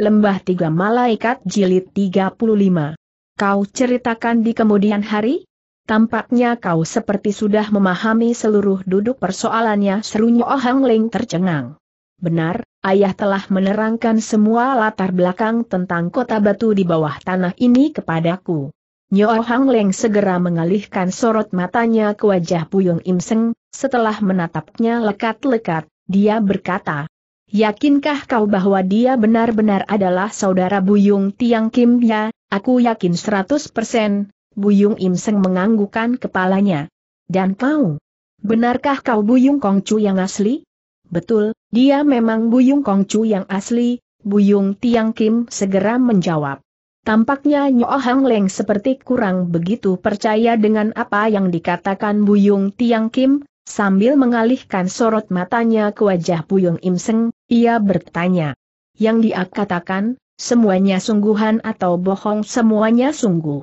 Lembah Tiga Malaikat Jilid 35. Kau ceritakan di kemudian hari? Tampaknya kau seperti sudah memahami seluruh duduk persoalannya serunya Ohang Hang Ling tercengang. Benar, ayah telah menerangkan semua latar belakang tentang kota batu di bawah tanah ini kepadaku. Nyo Hang Leng segera mengalihkan sorot matanya ke wajah Puyung Imseng, setelah menatapnya lekat-lekat, dia berkata, Yakinkah kau bahwa dia benar-benar adalah saudara Buyung Tiang Kim ya? Aku yakin 100%, Buyung Im Seng menganggukan kepalanya. Dan kau? Benarkah kau Buyung Kongcu yang asli? Betul, dia memang Buyung Kongcu yang asli, Buyung Tiang Kim segera menjawab. Tampaknya Nyo Hang Leng seperti kurang begitu percaya dengan apa yang dikatakan Buyung Tiang Kim, Sambil mengalihkan sorot matanya ke wajah Puyung Imseng, ia bertanya. Yang dia katakan, semuanya sungguhan atau bohong semuanya sungguh.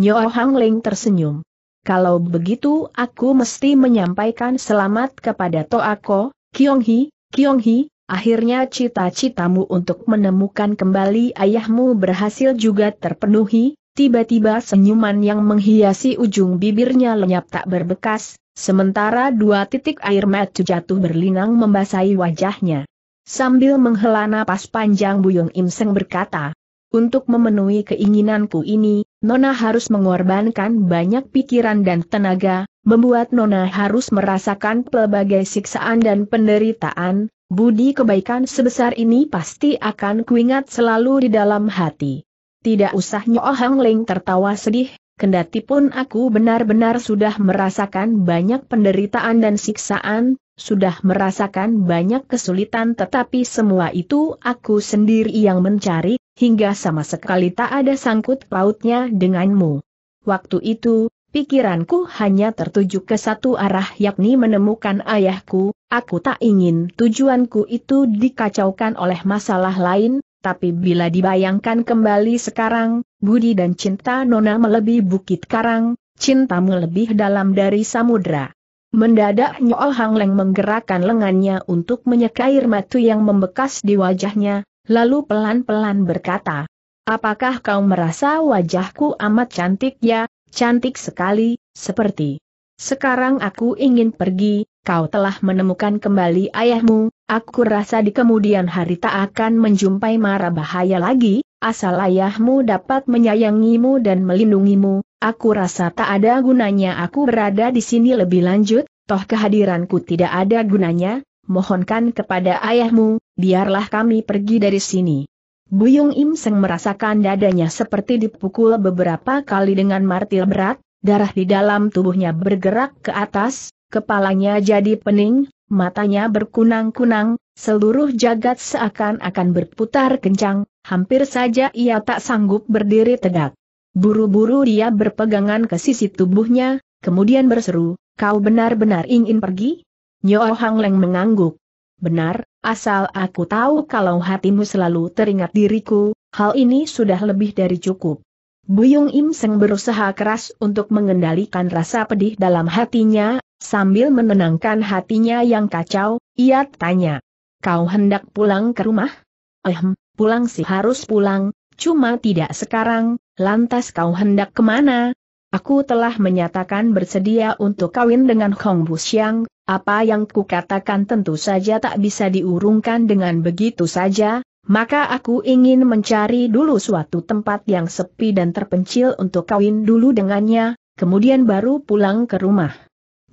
Nyo Hang Ling tersenyum. Kalau begitu aku mesti menyampaikan selamat kepada Toako, Kiong Hi, Kiong Hi, akhirnya cita-citamu untuk menemukan kembali ayahmu berhasil juga terpenuhi, tiba-tiba senyuman yang menghiasi ujung bibirnya lenyap tak berbekas, Sementara dua titik air mata jatuh berlinang membasahi wajahnya. Sambil menghela napas panjang Buyung Im Seng berkata, Untuk memenuhi keinginanku ini, Nona harus mengorbankan banyak pikiran dan tenaga, membuat Nona harus merasakan pelbagai siksaan dan penderitaan, budi kebaikan sebesar ini pasti akan kuingat selalu di dalam hati. Tidak usah Nyo Hang Ling tertawa sedih, Kendati pun aku benar-benar sudah merasakan banyak penderitaan dan siksaan, sudah merasakan banyak kesulitan tetapi semua itu aku sendiri yang mencari, hingga sama sekali tak ada sangkut pautnya denganmu. Waktu itu, pikiranku hanya tertuju ke satu arah yakni menemukan ayahku, aku tak ingin tujuanku itu dikacaukan oleh masalah lain, tapi bila dibayangkan kembali sekarang, budi dan cinta Nona melebih bukit karang, cintamu lebih dalam dari samudra. Mendadak Nyool Hang Leng menggerakkan lengannya untuk menyeka air matu yang membekas di wajahnya, lalu pelan-pelan berkata, Apakah kau merasa wajahku amat cantik ya, cantik sekali, seperti sekarang aku ingin pergi, kau telah menemukan kembali ayahmu, aku rasa di kemudian hari tak akan menjumpai mara bahaya lagi, asal ayahmu dapat menyayangimu dan melindungimu, aku rasa tak ada gunanya aku berada di sini lebih lanjut, toh kehadiranku tidak ada gunanya, mohonkan kepada ayahmu, biarlah kami pergi dari sini. Buyung Im Seng merasakan dadanya seperti dipukul beberapa kali dengan martil berat, Darah di dalam tubuhnya bergerak ke atas, kepalanya jadi pening, matanya berkunang-kunang, seluruh jagat seakan-akan berputar kencang, hampir saja ia tak sanggup berdiri tegak. Buru-buru dia berpegangan ke sisi tubuhnya, kemudian berseru, kau benar-benar ingin pergi? Nyo Hang Leng mengangguk. Benar, asal aku tahu kalau hatimu selalu teringat diriku, hal ini sudah lebih dari cukup. Buyung Im Seng berusaha keras untuk mengendalikan rasa pedih dalam hatinya, sambil menenangkan hatinya yang kacau, ia tanya. Kau hendak pulang ke rumah? Ehm, pulang sih harus pulang, cuma tidak sekarang, lantas kau hendak kemana? Aku telah menyatakan bersedia untuk kawin dengan Hong Siang, apa yang kukatakan tentu saja tak bisa diurungkan dengan begitu saja, maka aku ingin mencari dulu suatu tempat yang sepi dan terpencil untuk kawin dulu dengannya, kemudian baru pulang ke rumah.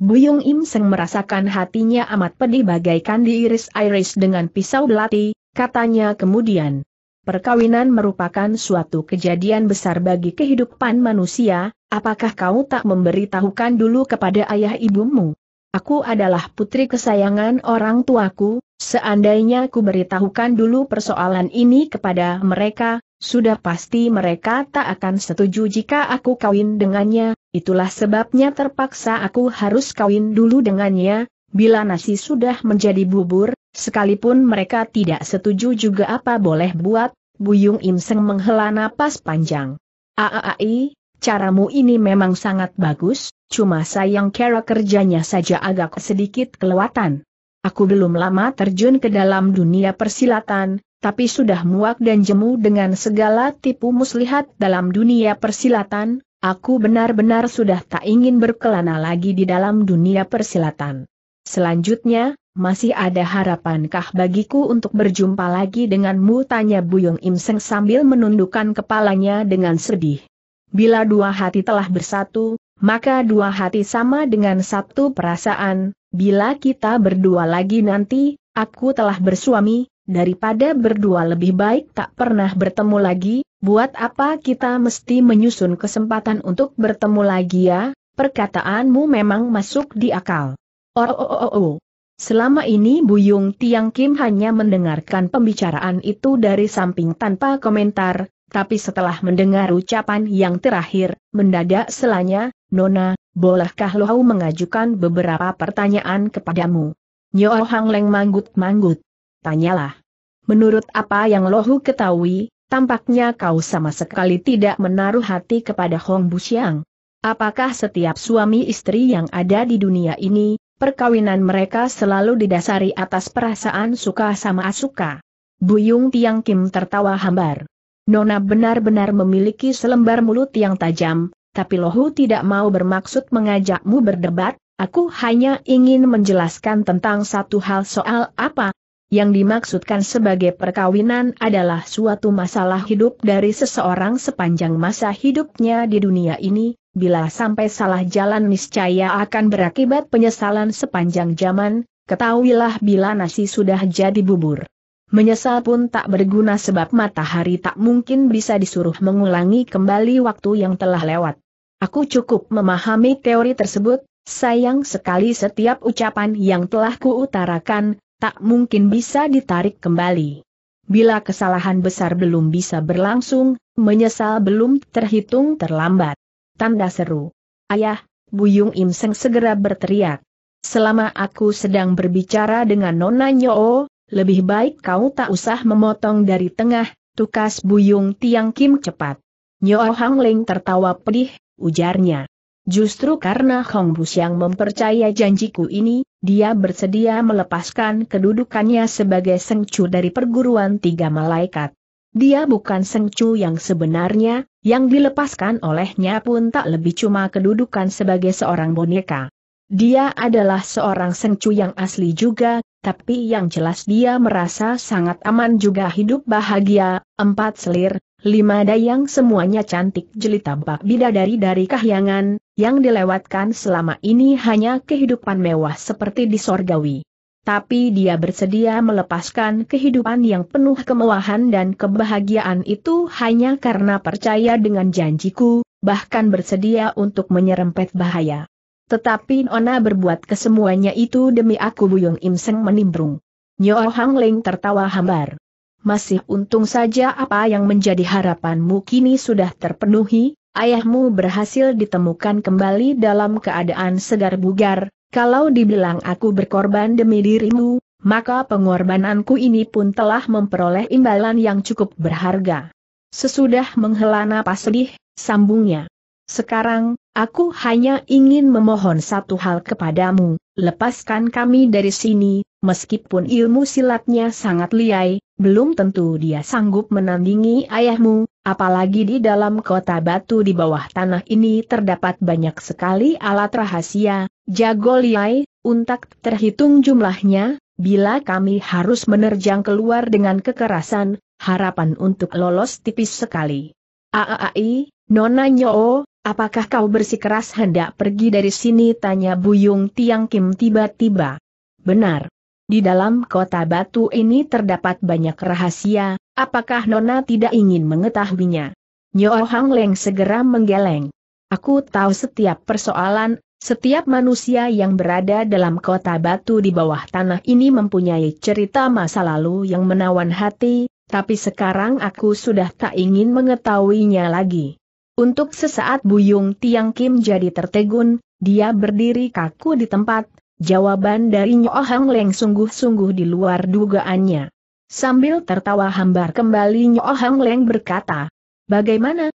Buyung Im Seng merasakan hatinya amat pedih bagaikan diiris-iris dengan pisau belati, katanya kemudian. Perkawinan merupakan suatu kejadian besar bagi kehidupan manusia, apakah kau tak memberitahukan dulu kepada ayah ibumu? Aku adalah putri kesayangan orang tuaku, Seandainya ku beritahukan dulu persoalan ini kepada mereka, sudah pasti mereka tak akan setuju jika aku kawin dengannya, itulah sebabnya terpaksa aku harus kawin dulu dengannya, bila nasi sudah menjadi bubur, sekalipun mereka tidak setuju juga apa boleh buat, Buyung Im menghela napas panjang. Aai, caramu ini memang sangat bagus, cuma sayang cara kerjanya saja agak sedikit kelewatan. Aku belum lama terjun ke dalam dunia persilatan, tapi sudah muak dan jemu dengan segala tipu muslihat dalam dunia persilatan, aku benar-benar sudah tak ingin berkelana lagi di dalam dunia persilatan. Selanjutnya, masih ada harapankah bagiku untuk berjumpa lagi denganmu? Tanya Buyung Imseng sambil menundukkan kepalanya dengan sedih. Bila dua hati telah bersatu, maka dua hati sama dengan satu perasaan, bila kita berdua lagi nanti, aku telah bersuami, daripada berdua lebih baik tak pernah bertemu lagi, buat apa kita mesti menyusun kesempatan untuk bertemu lagi ya, perkataanmu memang masuk di akal. Oh, oh, oh, oh. Selama ini Buyung Tiang Kim hanya mendengarkan pembicaraan itu dari samping tanpa komentar, tapi setelah mendengar ucapan yang terakhir, mendadak selanya, Nona, bolehkah Lohau mengajukan beberapa pertanyaan kepadamu? Nyo Hang Leng manggut-manggut. Tanyalah. Menurut apa yang Lohu ketahui, tampaknya kau sama sekali tidak menaruh hati kepada Hong Bu Buxiang. Apakah setiap suami istri yang ada di dunia ini, perkawinan mereka selalu didasari atas perasaan suka sama asuka? Buyung Tiang Kim tertawa hambar. Nona benar-benar memiliki selembar mulut yang tajam, tapi Lohu tidak mau bermaksud mengajakmu berdebat, aku hanya ingin menjelaskan tentang satu hal soal apa yang dimaksudkan sebagai perkawinan adalah suatu masalah hidup dari seseorang sepanjang masa hidupnya di dunia ini, bila sampai salah jalan niscaya akan berakibat penyesalan sepanjang zaman, ketahuilah bila nasi sudah jadi bubur. Menyesal pun tak berguna sebab matahari tak mungkin bisa disuruh mengulangi kembali waktu yang telah lewat. Aku cukup memahami teori tersebut, sayang sekali setiap ucapan yang telah kuutarakan, tak mungkin bisa ditarik kembali. Bila kesalahan besar belum bisa berlangsung, menyesal belum terhitung terlambat. Tanda seru. Ayah, Buyung Imseng segera berteriak. Selama aku sedang berbicara dengan Nona Nyoo, lebih baik kau tak usah memotong dari tengah, tukas Buyung Tiang Kim cepat. Nyo Hang Ling tertawa pedih, ujarnya. Justru karena Hong Bus yang mempercaya janjiku ini, dia bersedia melepaskan kedudukannya sebagai sengcu dari perguruan tiga malaikat. Dia bukan sengcu yang sebenarnya, yang dilepaskan olehnya pun tak lebih cuma kedudukan sebagai seorang boneka. Dia adalah seorang sengcu yang asli juga, tapi yang jelas dia merasa sangat aman juga hidup bahagia, empat selir, lima dayang semuanya cantik jelita bak bidadari dari kahyangan, yang dilewatkan selama ini hanya kehidupan mewah seperti di sorgawi. Tapi dia bersedia melepaskan kehidupan yang penuh kemewahan dan kebahagiaan itu hanya karena percaya dengan janjiku, bahkan bersedia untuk menyerempet bahaya. Tetapi Nona berbuat kesemuanya itu demi aku Buyung Im Seng menimbrung. Nyo Hang Ling tertawa hambar. Masih untung saja apa yang menjadi harapanmu kini sudah terpenuhi, ayahmu berhasil ditemukan kembali dalam keadaan segar bugar, kalau dibilang aku berkorban demi dirimu, maka pengorbananku ini pun telah memperoleh imbalan yang cukup berharga. Sesudah menghela napas sedih, sambungnya. Sekarang, Aku hanya ingin memohon satu hal kepadamu, lepaskan kami dari sini, meskipun ilmu silatnya sangat liai, belum tentu dia sanggup menandingi ayahmu, apalagi di dalam kota batu di bawah tanah ini terdapat banyak sekali alat rahasia, jago liai, untak terhitung jumlahnya, bila kami harus menerjang keluar dengan kekerasan, harapan untuk lolos tipis sekali. Aai, Nona Nyoo, Apakah kau bersikeras hendak pergi dari sini? Tanya Buyung Tiang Kim tiba-tiba. Benar. Di dalam kota batu ini terdapat banyak rahasia, apakah Nona tidak ingin mengetahuinya? Nyo Hang Leng segera menggeleng. Aku tahu setiap persoalan, setiap manusia yang berada dalam kota batu di bawah tanah ini mempunyai cerita masa lalu yang menawan hati, tapi sekarang aku sudah tak ingin mengetahuinya lagi. Untuk sesaat Buyung Tiang Kim jadi tertegun, dia berdiri kaku di tempat, jawaban dari Nyo Hang Leng sungguh-sungguh di luar dugaannya. Sambil tertawa hambar kembali Nyo Hang Leng berkata, Bagaimana?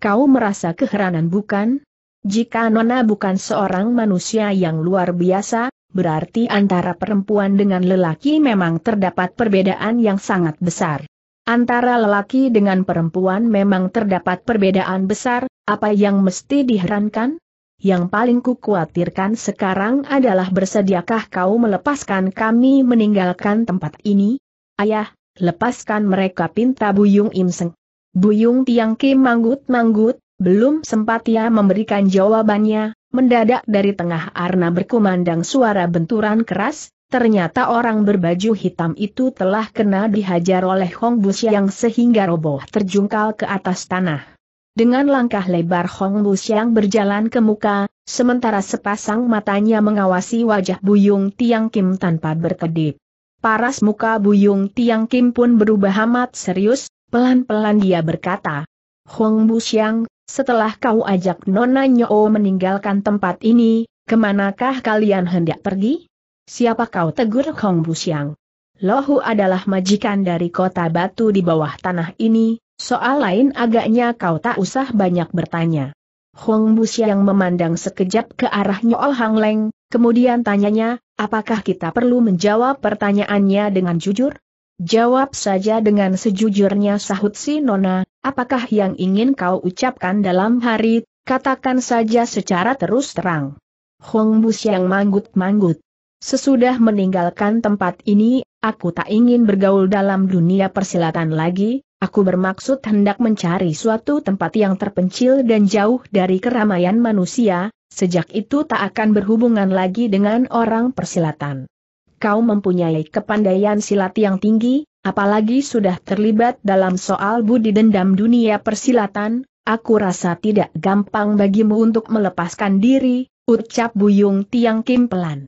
Kau merasa keheranan bukan? Jika Nona bukan seorang manusia yang luar biasa, berarti antara perempuan dengan lelaki memang terdapat perbedaan yang sangat besar. Antara lelaki dengan perempuan memang terdapat perbedaan besar, apa yang mesti diherankan? Yang paling kukuatirkan sekarang adalah bersediakah kau melepaskan kami meninggalkan tempat ini? Ayah, lepaskan mereka pinta Buyung Imseng. Buyung Tiang Kim manggut-manggut, belum sempat ia memberikan jawabannya, mendadak dari tengah arna berkumandang suara benturan keras, Ternyata orang berbaju hitam itu telah kena dihajar oleh Hong Busiang sehingga roboh terjungkal ke atas tanah. Dengan langkah lebar Hong Busiang berjalan ke muka, sementara sepasang matanya mengawasi wajah Buyung Tiang Kim tanpa berkedip. Paras muka Buyung Tiang Kim pun berubah amat serius, pelan-pelan dia berkata, Hong Busiang, setelah kau ajak Nona Nyo meninggalkan tempat ini, kemanakah kalian hendak pergi? Siapa kau tegur Hong Busiang? Lohu adalah majikan dari kota batu di bawah tanah ini, soal lain agaknya kau tak usah banyak bertanya. Hong Busiang memandang sekejap ke arah Nyol Hang Leng, kemudian tanyanya, apakah kita perlu menjawab pertanyaannya dengan jujur? Jawab saja dengan sejujurnya sahut si Nona, apakah yang ingin kau ucapkan dalam hari, katakan saja secara terus terang. Hong Busiang manggut-manggut. Sesudah meninggalkan tempat ini, aku tak ingin bergaul dalam dunia persilatan lagi, aku bermaksud hendak mencari suatu tempat yang terpencil dan jauh dari keramaian manusia, sejak itu tak akan berhubungan lagi dengan orang persilatan. Kau mempunyai kepandaian silat yang tinggi, apalagi sudah terlibat dalam soal budi dendam dunia persilatan, aku rasa tidak gampang bagimu untuk melepaskan diri, ucap Buyung Tiang Kim pelan.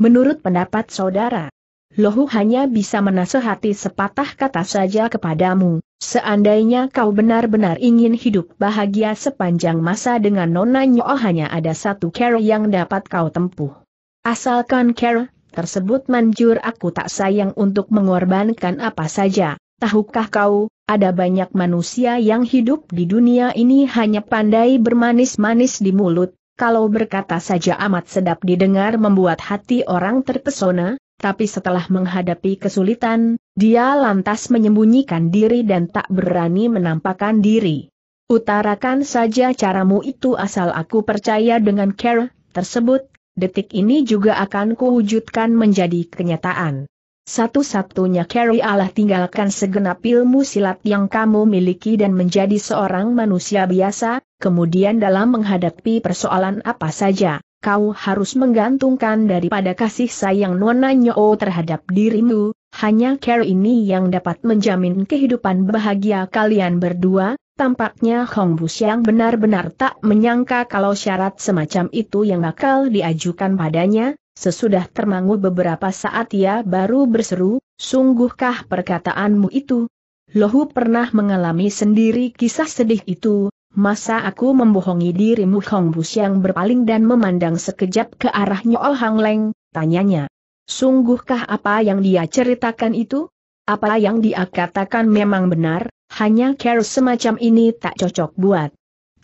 Menurut pendapat saudara, Lohu hanya bisa menasehati sepatah kata saja kepadamu, seandainya kau benar-benar ingin hidup bahagia sepanjang masa dengan Nona Nyoh hanya ada satu care yang dapat kau tempuh. Asalkan care tersebut manjur aku tak sayang untuk mengorbankan apa saja, tahukah kau, ada banyak manusia yang hidup di dunia ini hanya pandai bermanis-manis di mulut, kalau berkata saja amat sedap didengar membuat hati orang terpesona, tapi setelah menghadapi kesulitan, dia lantas menyembunyikan diri dan tak berani menampakkan diri. Utarakan saja caramu itu asal aku percaya dengan care tersebut, detik ini juga akan kuwujudkan menjadi kenyataan. Satu-satunya Carrie Allah tinggalkan segenap ilmu silat yang kamu miliki dan menjadi seorang manusia biasa, kemudian dalam menghadapi persoalan apa saja, kau harus menggantungkan daripada kasih sayang Nona Nyo terhadap dirimu, hanya Carrie ini yang dapat menjamin kehidupan bahagia kalian berdua, Tampaknya Hong Bus yang benar-benar tak menyangka kalau syarat semacam itu yang bakal diajukan padanya, Sesudah termangu beberapa saat ia baru berseru, sungguhkah perkataanmu itu? Lohu pernah mengalami sendiri kisah sedih itu, masa aku membohongi dirimu Hong Bus yang berpaling dan memandang sekejap ke arahnya Nyool Hang Leng, tanyanya. Sungguhkah apa yang dia ceritakan itu? Apa yang dia katakan memang benar, hanya care semacam ini tak cocok buat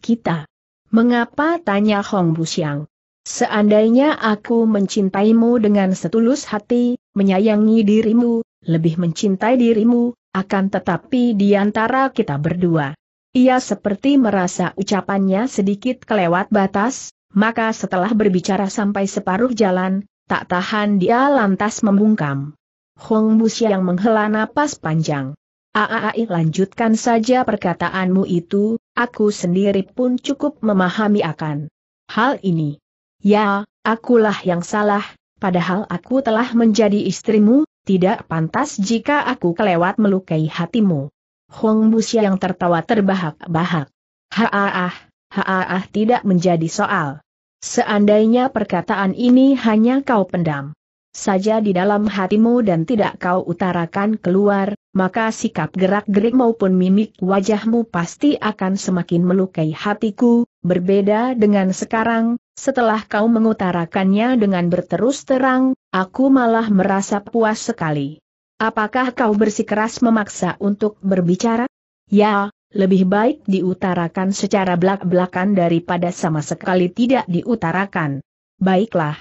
kita. Mengapa tanya Hong Siang? Seandainya aku mencintaimu dengan setulus hati, menyayangi dirimu, lebih mencintai dirimu, akan tetapi di antara kita berdua. Ia seperti merasa ucapannya sedikit kelewat batas, maka setelah berbicara sampai separuh jalan, tak tahan dia lantas membungkam. Hong Busya yang menghela napas panjang. Aai lanjutkan saja perkataanmu itu, aku sendiri pun cukup memahami akan hal ini. Ya, akulah yang salah, padahal aku telah menjadi istrimu, tidak pantas jika aku kelewat melukai hatimu. Hong Busia yang tertawa terbahak-bahak. Haaah, haaah tidak menjadi soal. Seandainya perkataan ini hanya kau pendam saja di dalam hatimu dan tidak kau utarakan keluar, maka sikap gerak-gerik maupun mimik wajahmu pasti akan semakin melukai hatiku, Berbeda dengan sekarang, setelah kau mengutarakannya dengan berterus terang, aku malah merasa puas sekali. Apakah kau bersikeras memaksa untuk berbicara? Ya, lebih baik diutarakan secara belak-belakan daripada sama sekali tidak diutarakan. Baiklah.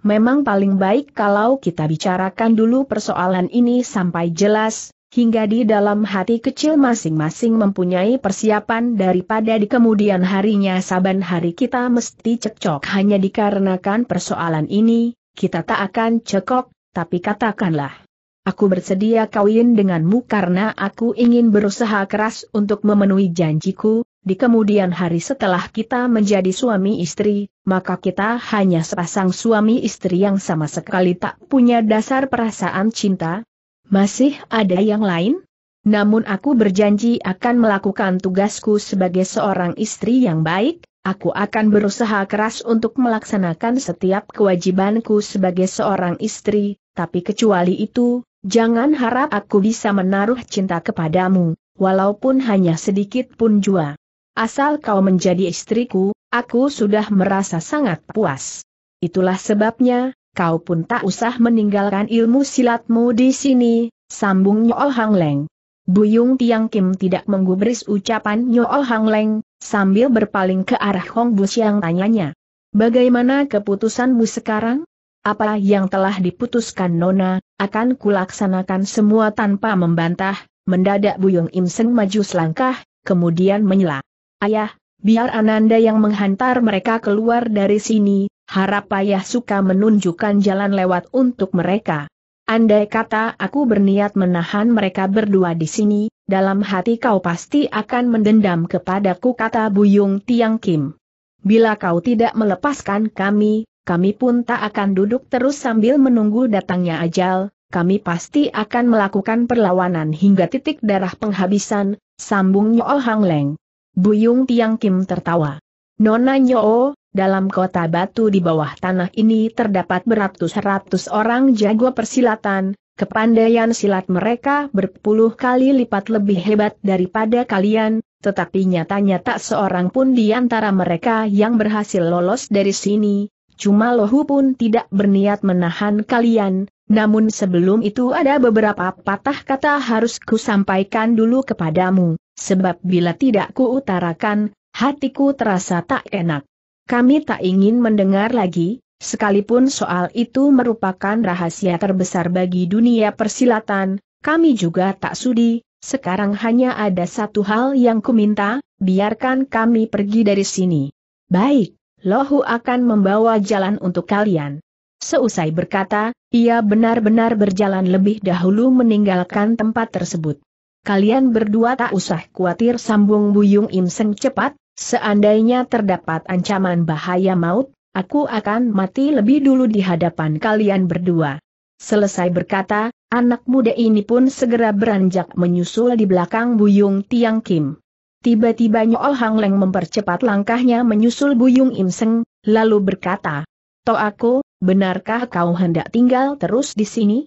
Memang paling baik kalau kita bicarakan dulu persoalan ini sampai jelas, Hingga di dalam hati kecil masing-masing mempunyai persiapan daripada di kemudian harinya saban hari kita mesti cekcok hanya dikarenakan persoalan ini, kita tak akan cekok, tapi katakanlah. Aku bersedia kawin denganmu karena aku ingin berusaha keras untuk memenuhi janjiku, di kemudian hari setelah kita menjadi suami istri, maka kita hanya sepasang suami istri yang sama sekali tak punya dasar perasaan cinta, masih ada yang lain? Namun aku berjanji akan melakukan tugasku sebagai seorang istri yang baik, aku akan berusaha keras untuk melaksanakan setiap kewajibanku sebagai seorang istri, tapi kecuali itu, jangan harap aku bisa menaruh cinta kepadamu, walaupun hanya sedikit pun jua. Asal kau menjadi istriku, aku sudah merasa sangat puas. Itulah sebabnya, kau pun tak usah meninggalkan ilmu silatmu di sini, sambung Nyo Hang Leng. Buyung Tiang Kim tidak menggubris ucapan Nyo Hang Leng, sambil berpaling ke arah Hong Bus yang tanyanya. Bagaimana keputusanmu sekarang? Apa yang telah diputuskan Nona, akan kulaksanakan semua tanpa membantah, mendadak Buyung Im Seng maju selangkah, kemudian menyela. Ayah, biar Ananda yang menghantar mereka keluar dari sini, harap payah suka menunjukkan jalan lewat untuk mereka. Andai kata aku berniat menahan mereka berdua di sini, dalam hati kau pasti akan mendendam kepadaku kata Buyung Tiang Kim. Bila kau tidak melepaskan kami, kami pun tak akan duduk terus sambil menunggu datangnya ajal, kami pasti akan melakukan perlawanan hingga titik darah penghabisan, sambung Nyo Hang Leng. Buyung Tiang Kim tertawa. Nona Nyo, dalam kota batu di bawah tanah ini terdapat beratus-ratus orang jago persilatan, kepandaian silat mereka berpuluh kali lipat lebih hebat daripada kalian, tetapi nyatanya tak seorang pun di antara mereka yang berhasil lolos dari sini, cuma Lohu pun tidak berniat menahan kalian, namun sebelum itu ada beberapa patah kata harus ku sampaikan dulu kepadamu, sebab bila tidak kuutarakan, hatiku terasa tak enak. Kami tak ingin mendengar lagi, sekalipun soal itu merupakan rahasia terbesar bagi dunia persilatan, kami juga tak sudi, sekarang hanya ada satu hal yang kuminta, biarkan kami pergi dari sini. Baik, Lohu akan membawa jalan untuk kalian. Seusai berkata, ia benar-benar berjalan lebih dahulu meninggalkan tempat tersebut. Kalian berdua tak usah khawatir sambung Buyung Imseng cepat, Seandainya terdapat ancaman bahaya maut, aku akan mati lebih dulu di hadapan kalian berdua. Selesai berkata, anak muda ini pun segera beranjak menyusul di belakang Buyung Tiang Kim. Tiba-tiba Nyol Hang Leng mempercepat langkahnya menyusul Buyung Im Seng, lalu berkata, "To aku, benarkah kau hendak tinggal terus di sini?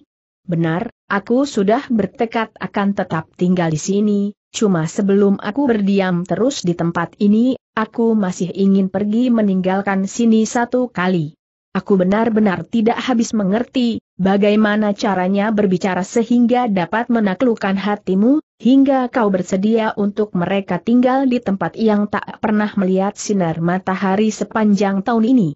Benar, aku sudah bertekad akan tetap tinggal di sini, cuma sebelum aku berdiam terus di tempat ini, aku masih ingin pergi meninggalkan sini satu kali. Aku benar-benar tidak habis mengerti, bagaimana caranya berbicara sehingga dapat menaklukkan hatimu, hingga kau bersedia untuk mereka tinggal di tempat yang tak pernah melihat sinar matahari sepanjang tahun ini.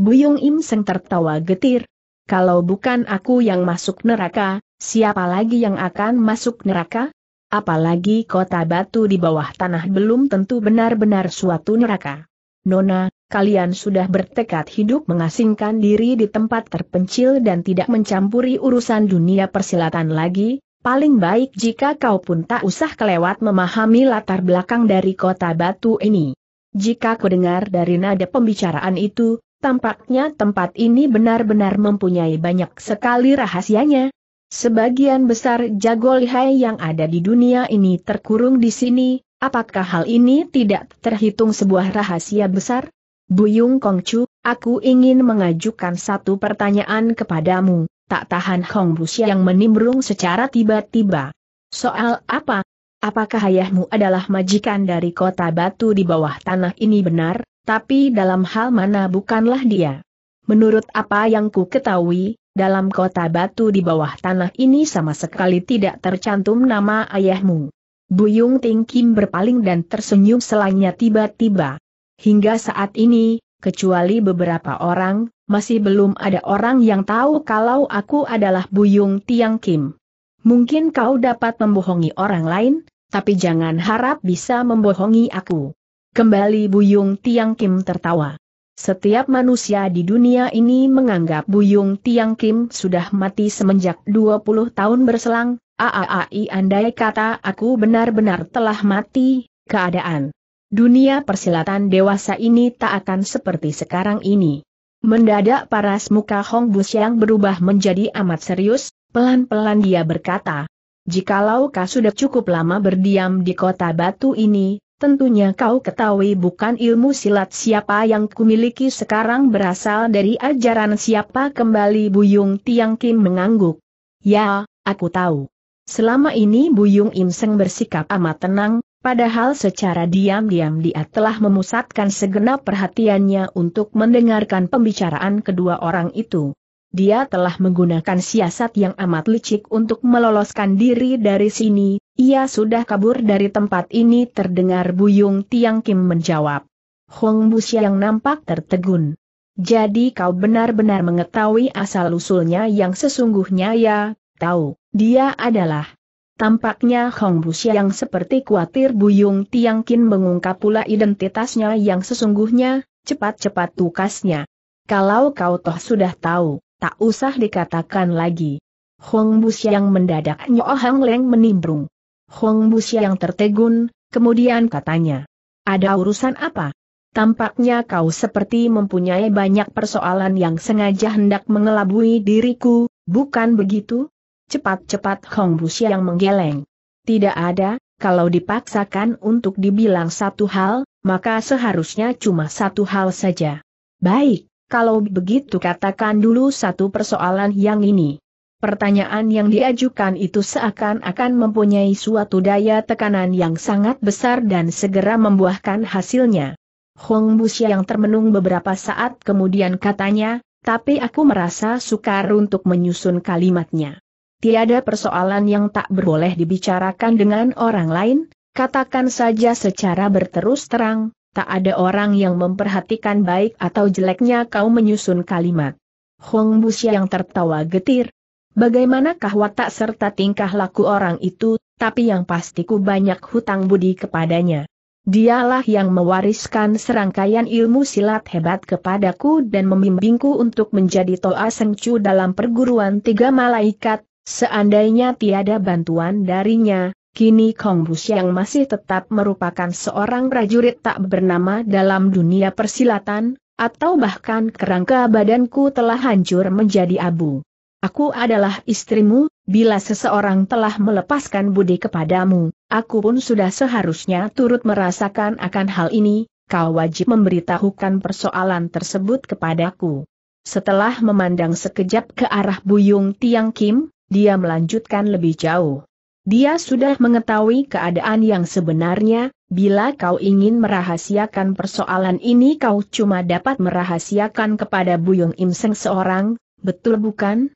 Buyung Im Seng tertawa getir, kalau bukan aku yang masuk neraka, siapa lagi yang akan masuk neraka? Apalagi kota batu di bawah tanah belum tentu benar-benar suatu neraka. Nona, kalian sudah bertekad hidup mengasingkan diri di tempat terpencil dan tidak mencampuri urusan dunia persilatan lagi, paling baik jika kau pun tak usah kelewat memahami latar belakang dari kota batu ini. Jika kudengar dari nada pembicaraan itu, Tampaknya tempat ini benar-benar mempunyai banyak sekali rahasianya. Sebagian besar jago lihai yang ada di dunia ini terkurung di sini, apakah hal ini tidak terhitung sebuah rahasia besar? Buyung Kongcu, aku ingin mengajukan satu pertanyaan kepadamu, tak tahan Hong Rusia yang menimbrung secara tiba-tiba. Soal apa? Apakah ayahmu adalah majikan dari kota batu di bawah tanah ini benar? tapi dalam hal mana bukanlah dia. Menurut apa yang ku ketahui, dalam kota batu di bawah tanah ini sama sekali tidak tercantum nama ayahmu. Buyung Ting Kim berpaling dan tersenyum selangnya tiba-tiba. Hingga saat ini, kecuali beberapa orang, masih belum ada orang yang tahu kalau aku adalah Buyung Tiang Kim. Mungkin kau dapat membohongi orang lain, tapi jangan harap bisa membohongi aku. Kembali Buyung Tiang Kim tertawa. Setiap manusia di dunia ini menganggap Buyung Tiang Kim sudah mati semenjak 20 tahun berselang, aaai andai kata aku benar-benar telah mati, keadaan dunia persilatan dewasa ini tak akan seperti sekarang ini. Mendadak paras muka Hong Bus yang berubah menjadi amat serius, pelan-pelan dia berkata, Jikalau kau sudah cukup lama berdiam di kota batu ini, Tentunya kau ketahui bukan ilmu silat siapa yang kumiliki sekarang berasal dari ajaran siapa kembali Buyung Tiang Kim mengangguk. Ya, aku tahu. Selama ini Buyung Im Seng bersikap amat tenang, padahal secara diam-diam dia telah memusatkan segenap perhatiannya untuk mendengarkan pembicaraan kedua orang itu. Dia telah menggunakan siasat yang amat licik untuk meloloskan diri dari sini, ia sudah kabur dari tempat ini terdengar Buyung Tiang Kim menjawab. Hong Busia yang nampak tertegun. Jadi kau benar-benar mengetahui asal-usulnya yang sesungguhnya ya, tahu, dia adalah. Tampaknya Hong Busia yang seperti khawatir Buyung Tiang Kim mengungkap pula identitasnya yang sesungguhnya, cepat-cepat tukasnya. Kalau kau toh sudah tahu, tak usah dikatakan lagi. Hong Busia yang mendadak Nyo Hang Leng menimbrung. Hong Busia yang tertegun, kemudian katanya. Ada urusan apa? Tampaknya kau seperti mempunyai banyak persoalan yang sengaja hendak mengelabui diriku, bukan begitu? Cepat-cepat Hong Busia yang menggeleng. Tidak ada, kalau dipaksakan untuk dibilang satu hal, maka seharusnya cuma satu hal saja. Baik, kalau begitu katakan dulu satu persoalan yang ini. Pertanyaan yang diajukan itu seakan-akan mempunyai suatu daya tekanan yang sangat besar dan segera membuahkan hasilnya. Hong Busia yang termenung beberapa saat kemudian katanya, tapi aku merasa sukar untuk menyusun kalimatnya. Tiada persoalan yang tak berboleh dibicarakan dengan orang lain, katakan saja secara berterus terang, tak ada orang yang memperhatikan baik atau jeleknya kau menyusun kalimat. Hong Busia yang tertawa getir, Bagaimanakah watak serta tingkah laku orang itu, tapi yang pastiku banyak hutang budi kepadanya. Dialah yang mewariskan serangkaian ilmu silat hebat kepadaku dan membimbingku untuk menjadi Toa Sengcu dalam perguruan tiga malaikat, seandainya tiada bantuan darinya, kini Kong Kongbus yang masih tetap merupakan seorang prajurit tak bernama dalam dunia persilatan, atau bahkan kerangka badanku telah hancur menjadi abu. Aku adalah istrimu, bila seseorang telah melepaskan budi kepadamu, aku pun sudah seharusnya turut merasakan akan hal ini, kau wajib memberitahukan persoalan tersebut kepadaku. Setelah memandang sekejap ke arah Buyung Tiang Kim, dia melanjutkan lebih jauh. Dia sudah mengetahui keadaan yang sebenarnya, bila kau ingin merahasiakan persoalan ini kau cuma dapat merahasiakan kepada Buyung Im Seng seorang, betul bukan?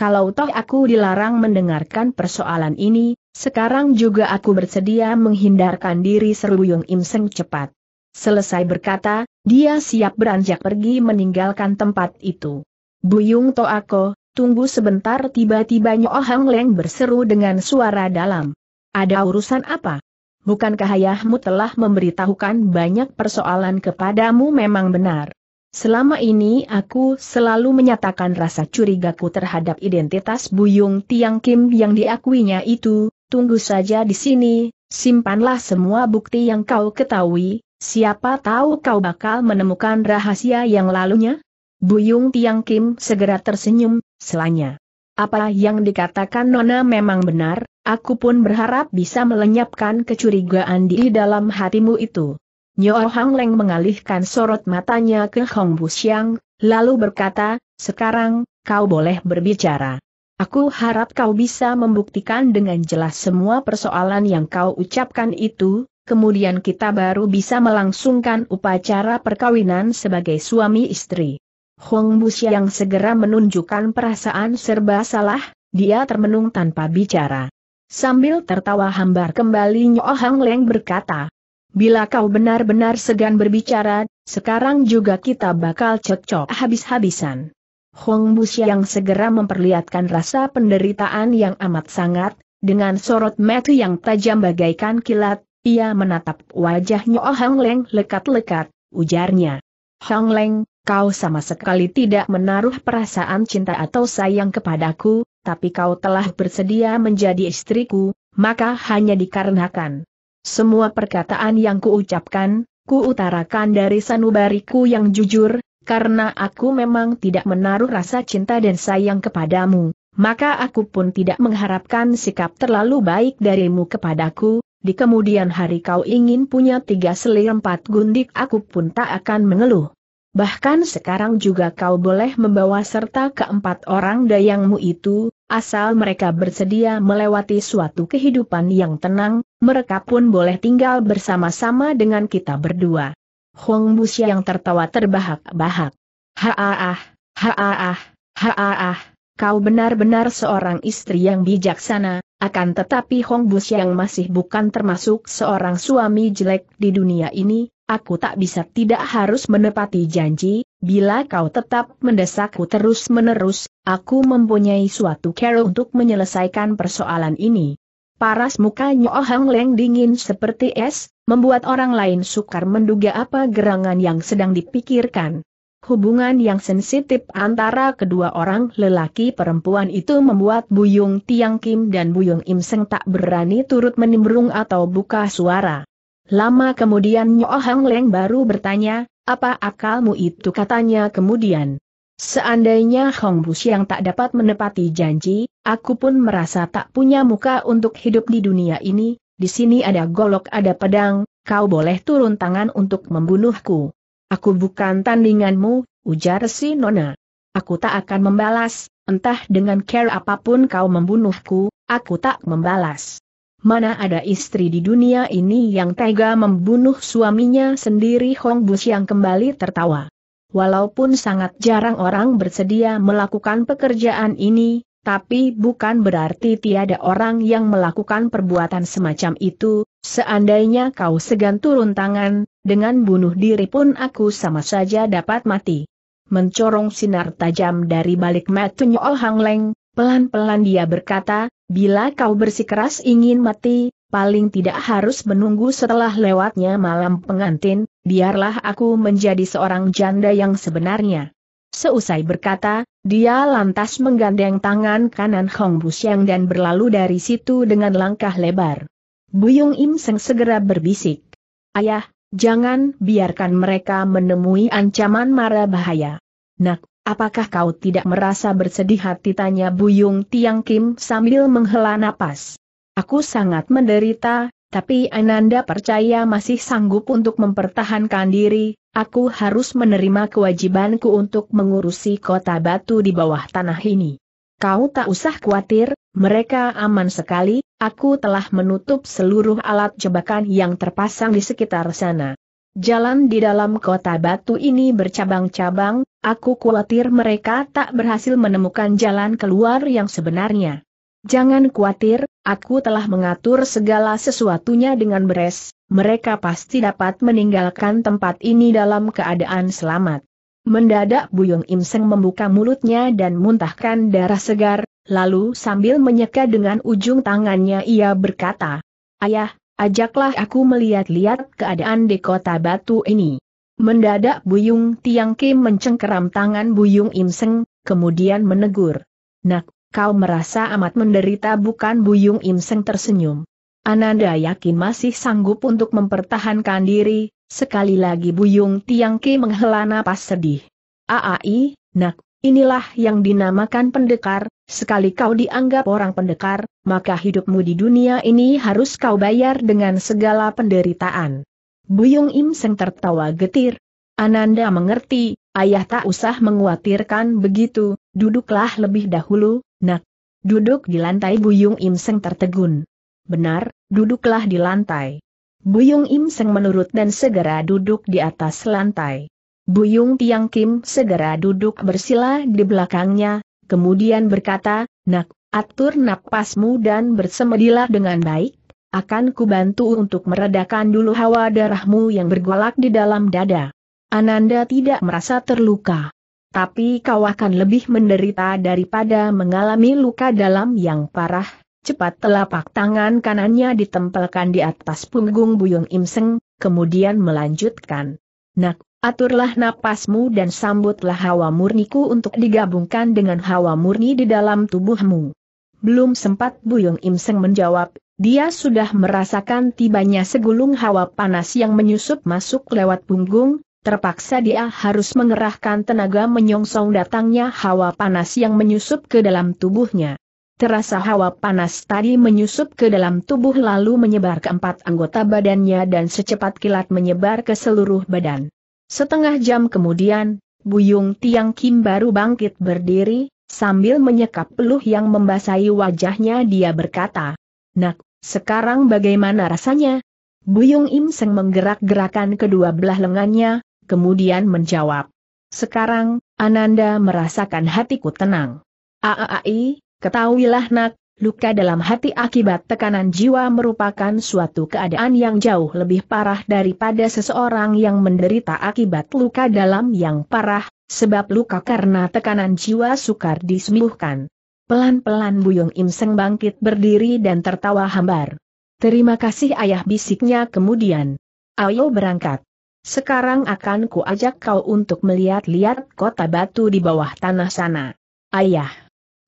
Kalau toh aku dilarang mendengarkan persoalan ini, sekarang juga aku bersedia menghindarkan diri seru Yung Im Seng cepat. Selesai berkata, dia siap beranjak pergi meninggalkan tempat itu. Bu Toh Ako, tunggu sebentar tiba-tiba Nyo Hang Leng berseru dengan suara dalam. Ada urusan apa? Bukankah ayahmu telah memberitahukan banyak persoalan kepadamu memang benar? Selama ini aku selalu menyatakan rasa curigaku terhadap identitas Buyung Tiang Kim yang diakuinya itu, tunggu saja di sini, simpanlah semua bukti yang kau ketahui, siapa tahu kau bakal menemukan rahasia yang lalunya? Buyung Tiang Kim segera tersenyum, selanya. Apa yang dikatakan Nona memang benar, aku pun berharap bisa melenyapkan kecurigaan di dalam hatimu itu. Nyo Hang Leng mengalihkan sorot matanya ke Hong Busiang, lalu berkata, sekarang, kau boleh berbicara. Aku harap kau bisa membuktikan dengan jelas semua persoalan yang kau ucapkan itu, kemudian kita baru bisa melangsungkan upacara perkawinan sebagai suami istri. Hong Bu Xiang segera menunjukkan perasaan serba salah, dia termenung tanpa bicara. Sambil tertawa hambar kembali Nyo Hang Leng berkata, Bila kau benar-benar segan berbicara, sekarang juga kita bakal cekcok habis-habisan. Hong Bush yang segera memperlihatkan rasa penderitaan yang amat sangat, dengan sorot mata yang tajam bagaikan kilat, ia menatap wajahnya Oh Hang Leng lekat-lekat, ujarnya. Hang Leng, kau sama sekali tidak menaruh perasaan cinta atau sayang kepadaku, tapi kau telah bersedia menjadi istriku, maka hanya dikarenakan semua perkataan yang kuucapkan, kuutarakan dari sanubariku yang jujur, karena aku memang tidak menaruh rasa cinta dan sayang kepadamu, maka aku pun tidak mengharapkan sikap terlalu baik darimu kepadaku, di kemudian hari kau ingin punya tiga selir empat gundik aku pun tak akan mengeluh. Bahkan sekarang juga kau boleh membawa serta keempat orang dayangmu itu, asal mereka bersedia melewati suatu kehidupan yang tenang, mereka pun boleh tinggal bersama-sama dengan kita berdua. Hong Busya yang tertawa terbahak-bahak. Haaah, haaah, haaah, kau benar-benar seorang istri yang bijaksana, akan tetapi Hong Busya yang masih bukan termasuk seorang suami jelek di dunia ini, aku tak bisa tidak harus menepati janji, bila kau tetap mendesakku terus-menerus, aku mempunyai suatu cara untuk menyelesaikan persoalan ini. Paras mukanya Oh Hang Leng dingin seperti es, membuat orang lain sukar menduga apa gerangan yang sedang dipikirkan. Hubungan yang sensitif antara kedua orang lelaki perempuan itu membuat Buyung Tiang Kim dan Buyung Im Seng tak berani turut menimbrung atau buka suara. Lama kemudian Nyo Leng baru bertanya, apa akalmu itu katanya kemudian. Seandainya Hong Bus yang tak dapat menepati janji, aku pun merasa tak punya muka untuk hidup di dunia ini, di sini ada golok ada pedang, kau boleh turun tangan untuk membunuhku. Aku bukan tandinganmu, ujar si Nona. Aku tak akan membalas, entah dengan care apapun kau membunuhku, aku tak membalas. Mana ada istri di dunia ini yang tega membunuh suaminya sendiri Hong Bus yang kembali tertawa. Walaupun sangat jarang orang bersedia melakukan pekerjaan ini, tapi bukan berarti tiada orang yang melakukan perbuatan semacam itu, seandainya kau segan turun tangan, dengan bunuh diri pun aku sama saja dapat mati. Mencorong sinar tajam dari balik matunya Ol Hang Leng, pelan-pelan dia berkata, bila kau bersikeras ingin mati, paling tidak harus menunggu setelah lewatnya malam pengantin, biarlah aku menjadi seorang janda yang sebenarnya. Seusai berkata, dia lantas menggandeng tangan kanan Hong Busyang dan berlalu dari situ dengan langkah lebar. Buyung Im Seng segera berbisik. Ayah, jangan biarkan mereka menemui ancaman mara bahaya. Nak, apakah kau tidak merasa bersedih hati tanya Buyung Tiang Kim sambil menghela napas. Aku sangat menderita, tapi Ananda percaya masih sanggup untuk mempertahankan diri, aku harus menerima kewajibanku untuk mengurusi kota batu di bawah tanah ini. Kau tak usah khawatir, mereka aman sekali, aku telah menutup seluruh alat jebakan yang terpasang di sekitar sana. Jalan di dalam kota batu ini bercabang-cabang, aku khawatir mereka tak berhasil menemukan jalan keluar yang sebenarnya. Jangan khawatir, aku telah mengatur segala sesuatunya dengan beres, mereka pasti dapat meninggalkan tempat ini dalam keadaan selamat. Mendadak Buyung Imseng membuka mulutnya dan muntahkan darah segar, lalu sambil menyeka dengan ujung tangannya ia berkata, Ayah, ajaklah aku melihat-lihat keadaan di kota batu ini. Mendadak Buyung Tiang Kim mencengkeram tangan Buyung Imseng, kemudian menegur. Nak, Kau merasa amat menderita bukan Buyung Im Seng tersenyum. Ananda yakin masih sanggup untuk mempertahankan diri, sekali lagi Buyung Tiang Ki menghela napas sedih. Aai, nak, inilah yang dinamakan pendekar, sekali kau dianggap orang pendekar, maka hidupmu di dunia ini harus kau bayar dengan segala penderitaan. Buyung Im Seng tertawa getir. Ananda mengerti, ayah tak usah menguatirkan begitu, duduklah lebih dahulu, Nak, duduk di lantai Buyung Im Seng tertegun. Benar, duduklah di lantai. Buyung Im Seng menurut dan segera duduk di atas lantai. Buyung Tiang Kim segera duduk bersila di belakangnya, kemudian berkata, Nak, atur napasmu dan bersemedilah dengan baik, akan kubantu untuk meredakan dulu hawa darahmu yang bergolak di dalam dada. Ananda tidak merasa terluka. Tapi kau akan lebih menderita daripada mengalami luka dalam yang parah. Cepat telapak tangan kanannya ditempelkan di atas punggung Buyung Im kemudian melanjutkan. Nak, aturlah napasmu dan sambutlah hawa murniku untuk digabungkan dengan hawa murni di dalam tubuhmu. Belum sempat Buyung Im menjawab, dia sudah merasakan tibanya segulung hawa panas yang menyusup masuk lewat punggung, Terpaksa dia harus mengerahkan tenaga menyongsong datangnya hawa panas yang menyusup ke dalam tubuhnya. Terasa hawa panas tadi menyusup ke dalam tubuh lalu menyebar ke empat anggota badannya dan secepat kilat menyebar ke seluruh badan. Setengah jam kemudian, Buyung Tiang Kim baru bangkit berdiri, sambil menyekap peluh yang membasahi wajahnya dia berkata, Nak, sekarang bagaimana rasanya? Buyung Im Seng menggerak-gerakan kedua belah lengannya, kemudian menjawab. Sekarang, Ananda merasakan hatiku tenang. Aai, ketahuilah nak, luka dalam hati akibat tekanan jiwa merupakan suatu keadaan yang jauh lebih parah daripada seseorang yang menderita akibat luka dalam yang parah, sebab luka karena tekanan jiwa sukar disembuhkan. Pelan-pelan Buyung Im bangkit berdiri dan tertawa hambar. Terima kasih ayah bisiknya kemudian. Ayo berangkat. Sekarang akan kuajak kau untuk melihat-lihat kota batu di bawah tanah sana. Ayah.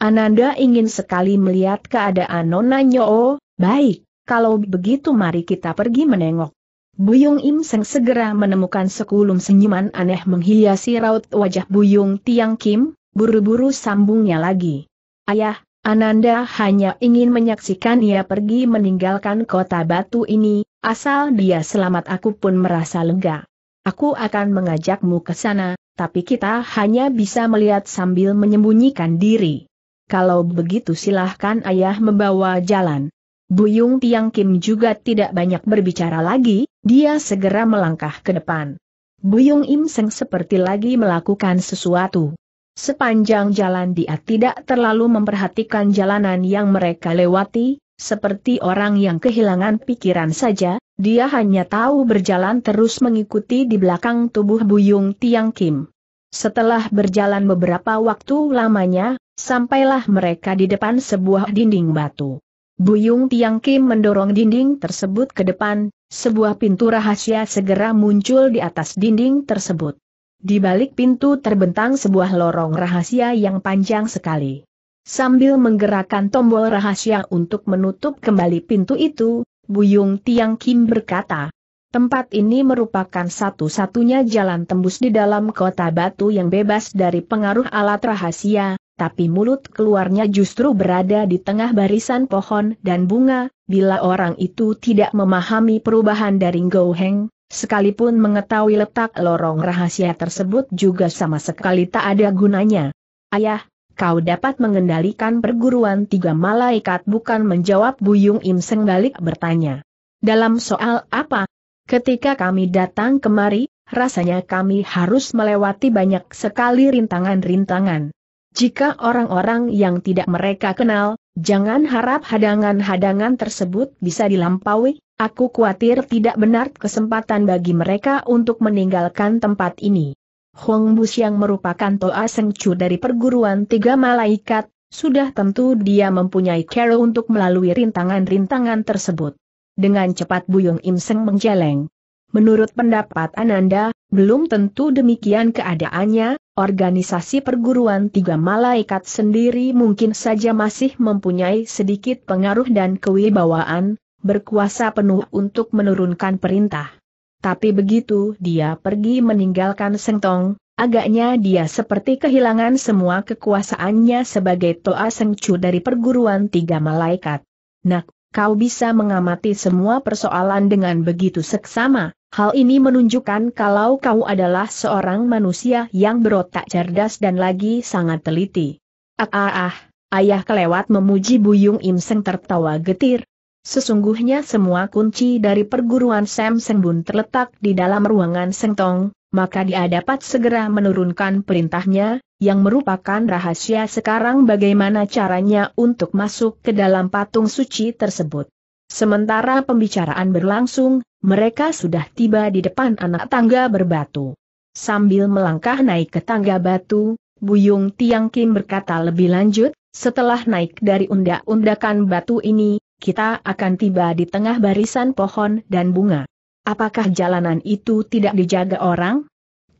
Ananda ingin sekali melihat keadaan Nona Nyoo, baik, kalau begitu mari kita pergi menengok. Buyung Im Seng segera menemukan sekulum senyuman aneh menghiasi raut wajah Buyung Tiang Kim, buru-buru sambungnya lagi. Ayah, Ananda hanya ingin menyaksikan ia pergi meninggalkan kota batu ini, asal dia selamat aku pun merasa lega. Aku akan mengajakmu ke sana, tapi kita hanya bisa melihat sambil menyembunyikan diri. Kalau begitu silahkan ayah membawa jalan. Buyung Tiang Kim juga tidak banyak berbicara lagi, dia segera melangkah ke depan. Buyung Im Seng seperti lagi melakukan sesuatu. Sepanjang jalan dia tidak terlalu memperhatikan jalanan yang mereka lewati, seperti orang yang kehilangan pikiran saja, dia hanya tahu berjalan terus mengikuti di belakang tubuh Buyung Tiang Kim. Setelah berjalan beberapa waktu lamanya, sampailah mereka di depan sebuah dinding batu. Buyung Tiang Kim mendorong dinding tersebut ke depan, sebuah pintu rahasia segera muncul di atas dinding tersebut. Di balik pintu terbentang sebuah lorong rahasia yang panjang sekali. Sambil menggerakkan tombol rahasia untuk menutup kembali pintu itu, Buyung Tiang Kim berkata. Tempat ini merupakan satu-satunya jalan tembus di dalam kota batu yang bebas dari pengaruh alat rahasia, tapi mulut keluarnya justru berada di tengah barisan pohon dan bunga, bila orang itu tidak memahami perubahan dari Ngou Heng, sekalipun mengetahui letak lorong rahasia tersebut juga sama sekali tak ada gunanya. Ayah, Kau dapat mengendalikan perguruan tiga malaikat bukan menjawab Buyung Im Seng balik bertanya. Dalam soal apa? Ketika kami datang kemari, rasanya kami harus melewati banyak sekali rintangan-rintangan. Jika orang-orang yang tidak mereka kenal, jangan harap hadangan-hadangan tersebut bisa dilampaui, aku khawatir tidak benar kesempatan bagi mereka untuk meninggalkan tempat ini. Hong Bus yang merupakan Toa Seng Chu dari perguruan tiga malaikat, sudah tentu dia mempunyai cara untuk melalui rintangan-rintangan tersebut. Dengan cepat Buyung Im Seng menjeleng. Menurut pendapat Ananda, belum tentu demikian keadaannya, organisasi perguruan tiga malaikat sendiri mungkin saja masih mempunyai sedikit pengaruh dan kewibawaan, berkuasa penuh untuk menurunkan perintah. Tapi begitu dia pergi meninggalkan Sengtong, agaknya dia seperti kehilangan semua kekuasaannya sebagai Toa Sengcu dari perguruan tiga malaikat. Nak, kau bisa mengamati semua persoalan dengan begitu seksama, Hal ini menunjukkan kalau kau adalah seorang manusia yang berotak cerdas dan lagi sangat teliti. Ah ah ah, ayah kelewat memuji Buyung Imseng tertawa getir, Sesungguhnya semua kunci dari perguruan Sam Sengbun terletak di dalam ruangan Sengtong, maka dia dapat segera menurunkan perintahnya, yang merupakan rahasia sekarang bagaimana caranya untuk masuk ke dalam patung suci tersebut. Sementara pembicaraan berlangsung, mereka sudah tiba di depan anak tangga berbatu. Sambil melangkah naik ke tangga batu, Buyung Tiang Kim berkata lebih lanjut, setelah naik dari undak-undakan batu ini, kita akan tiba di tengah barisan pohon dan bunga. Apakah jalanan itu tidak dijaga orang?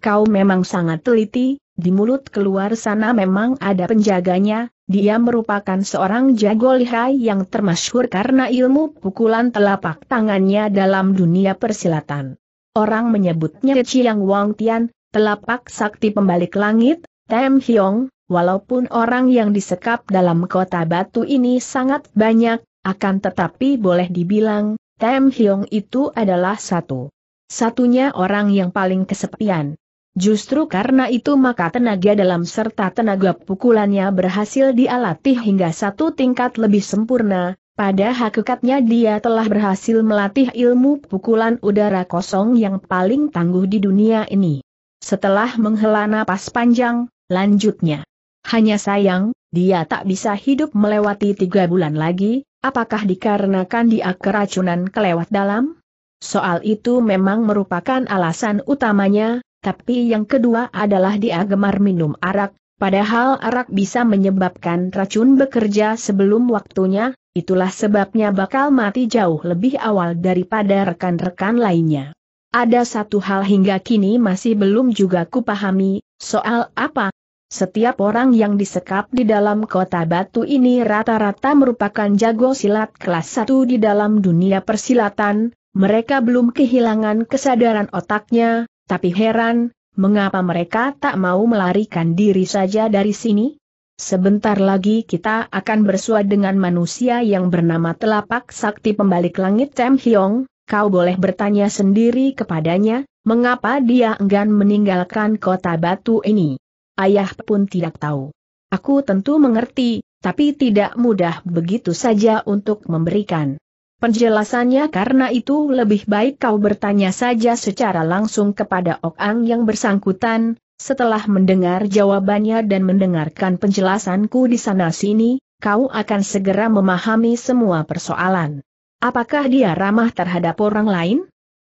Kau memang sangat teliti, di mulut keluar sana memang ada penjaganya, dia merupakan seorang jago lihai yang termasyhur karena ilmu pukulan telapak tangannya dalam dunia persilatan. Orang menyebutnya Chiang Wang Tian, telapak sakti pembalik langit, Tem Hiong, walaupun orang yang disekap dalam kota batu ini sangat banyak, akan tetapi boleh dibilang, Tem Hyong itu adalah satu. Satunya orang yang paling kesepian. Justru karena itu maka tenaga dalam serta tenaga pukulannya berhasil dialatih hingga satu tingkat lebih sempurna, pada hakikatnya dia telah berhasil melatih ilmu pukulan udara kosong yang paling tangguh di dunia ini. Setelah menghela napas panjang, lanjutnya. Hanya sayang, dia tak bisa hidup melewati tiga bulan lagi, Apakah dikarenakan dia keracunan kelewat dalam? Soal itu memang merupakan alasan utamanya, tapi yang kedua adalah dia gemar minum arak, padahal arak bisa menyebabkan racun bekerja sebelum waktunya, itulah sebabnya bakal mati jauh lebih awal daripada rekan-rekan lainnya. Ada satu hal hingga kini masih belum juga kupahami, soal apa, setiap orang yang disekap di dalam kota batu ini rata-rata merupakan jago silat kelas 1 di dalam dunia persilatan, mereka belum kehilangan kesadaran otaknya, tapi heran, mengapa mereka tak mau melarikan diri saja dari sini? Sebentar lagi kita akan bersua dengan manusia yang bernama Telapak Sakti Pembalik Langit Tem Hyong, kau boleh bertanya sendiri kepadanya, mengapa dia enggan meninggalkan kota batu ini ayah pun tidak tahu. Aku tentu mengerti, tapi tidak mudah begitu saja untuk memberikan penjelasannya karena itu lebih baik kau bertanya saja secara langsung kepada Ok Ang yang bersangkutan, setelah mendengar jawabannya dan mendengarkan penjelasanku di sana-sini, kau akan segera memahami semua persoalan. Apakah dia ramah terhadap orang lain?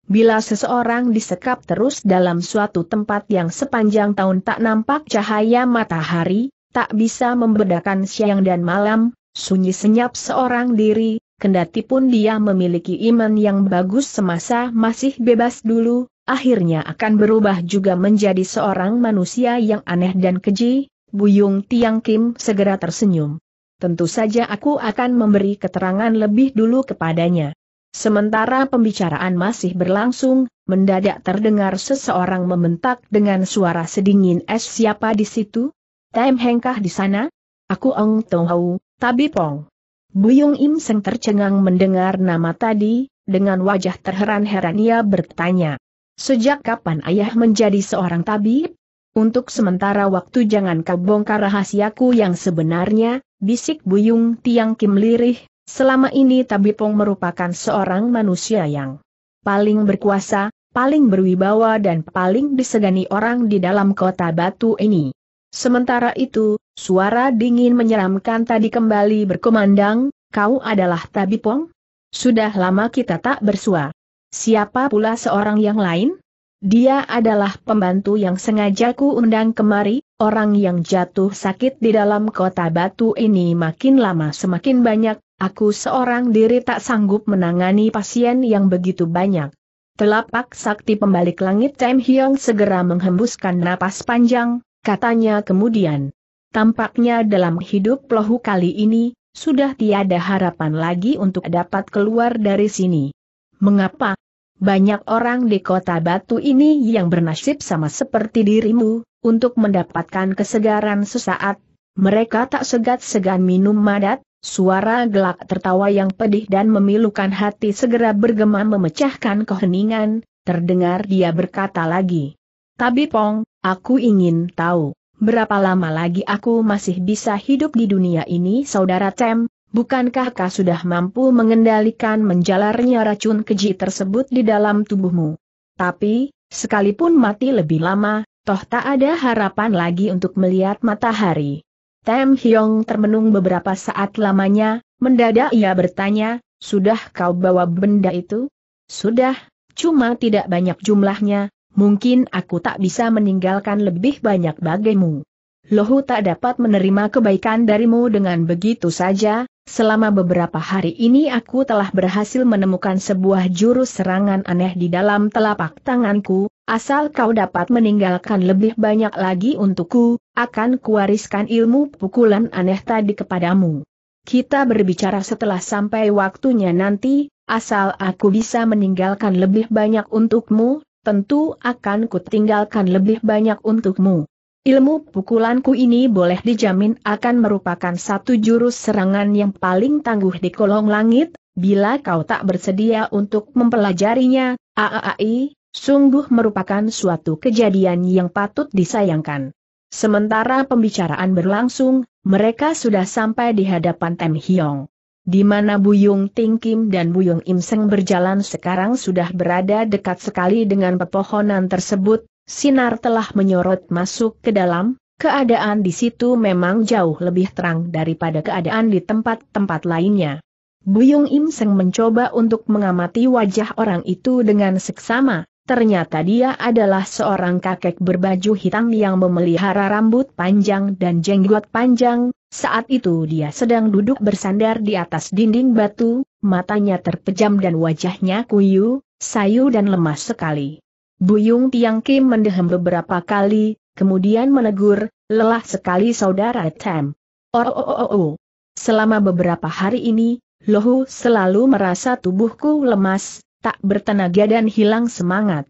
Bila seseorang disekap terus dalam suatu tempat yang sepanjang tahun tak nampak cahaya matahari, tak bisa membedakan siang dan malam, sunyi senyap seorang diri, kendati pun dia memiliki iman yang bagus semasa masih bebas dulu, akhirnya akan berubah juga menjadi seorang manusia yang aneh dan keji, Buyung Tiang Kim segera tersenyum. Tentu saja aku akan memberi keterangan lebih dulu kepadanya. Sementara pembicaraan masih berlangsung, mendadak terdengar seseorang membentak dengan suara sedingin es siapa di situ? Tem Hengkah di sana? Aku Ong Tong Hau, Tabib Pong. Buyung Im Seng tercengang mendengar nama tadi, dengan wajah terheran-heran ia bertanya. Sejak kapan ayah menjadi seorang tabib? Untuk sementara waktu jangan kau bongkar rahasiaku yang sebenarnya, bisik Buyung Tiang Kim lirih, Selama ini Tabipong merupakan seorang manusia yang paling berkuasa, paling berwibawa dan paling disegani orang di dalam kota batu ini. Sementara itu, suara dingin menyeramkan tadi kembali berkumandang, kau adalah Tabipong? Sudah lama kita tak bersua. Siapa pula seorang yang lain? Dia adalah pembantu yang sengaja ku undang kemari, orang yang jatuh sakit di dalam kota batu ini makin lama semakin banyak, Aku seorang diri tak sanggup menangani pasien yang begitu banyak. Telapak sakti pembalik langit Tem Hyong segera menghembuskan napas panjang, katanya kemudian. Tampaknya dalam hidup lohu kali ini, sudah tiada harapan lagi untuk dapat keluar dari sini. Mengapa? Banyak orang di kota batu ini yang bernasib sama seperti dirimu, untuk mendapatkan kesegaran sesaat. Mereka tak segat-segan minum madat, Suara gelak tertawa yang pedih dan memilukan hati segera bergema memecahkan keheningan, terdengar dia berkata lagi. Tapi Pong, aku ingin tahu, berapa lama lagi aku masih bisa hidup di dunia ini saudara Tem, bukankah kau sudah mampu mengendalikan menjalarnya racun keji tersebut di dalam tubuhmu? Tapi, sekalipun mati lebih lama, toh tak ada harapan lagi untuk melihat matahari. Tem Hyong termenung beberapa saat lamanya, mendadak ia bertanya, sudah kau bawa benda itu? Sudah, cuma tidak banyak jumlahnya, mungkin aku tak bisa meninggalkan lebih banyak bagimu. Lohu tak dapat menerima kebaikan darimu dengan begitu saja, selama beberapa hari ini aku telah berhasil menemukan sebuah jurus serangan aneh di dalam telapak tanganku, Asal kau dapat meninggalkan lebih banyak lagi untukku, akan kuwariskan ilmu pukulan aneh tadi kepadamu. Kita berbicara setelah sampai waktunya nanti, asal aku bisa meninggalkan lebih banyak untukmu, tentu akan kutinggalkan lebih banyak untukmu. Ilmu pukulanku ini boleh dijamin akan merupakan satu jurus serangan yang paling tangguh di kolong langit, bila kau tak bersedia untuk mempelajarinya, AAI, sungguh merupakan suatu kejadian yang patut disayangkan. Sementara pembicaraan berlangsung, mereka sudah sampai di hadapan Tem Hyong. Di mana Buyung Ting Kim dan Buyung Im Seng berjalan sekarang sudah berada dekat sekali dengan pepohonan tersebut, sinar telah menyorot masuk ke dalam, keadaan di situ memang jauh lebih terang daripada keadaan di tempat-tempat lainnya. Buyung Im Seng mencoba untuk mengamati wajah orang itu dengan seksama, Ternyata dia adalah seorang kakek berbaju hitam yang memelihara rambut panjang dan jenggot panjang, saat itu dia sedang duduk bersandar di atas dinding batu, matanya terpejam dan wajahnya kuyu, sayu dan lemas sekali. Buyung Tiang Kim mendehem beberapa kali, kemudian menegur, lelah sekali saudara Tem. Oh, oh, oh, oh, oh. Selama beberapa hari ini, Lohu selalu merasa tubuhku lemas, tak bertenaga dan hilang semangat.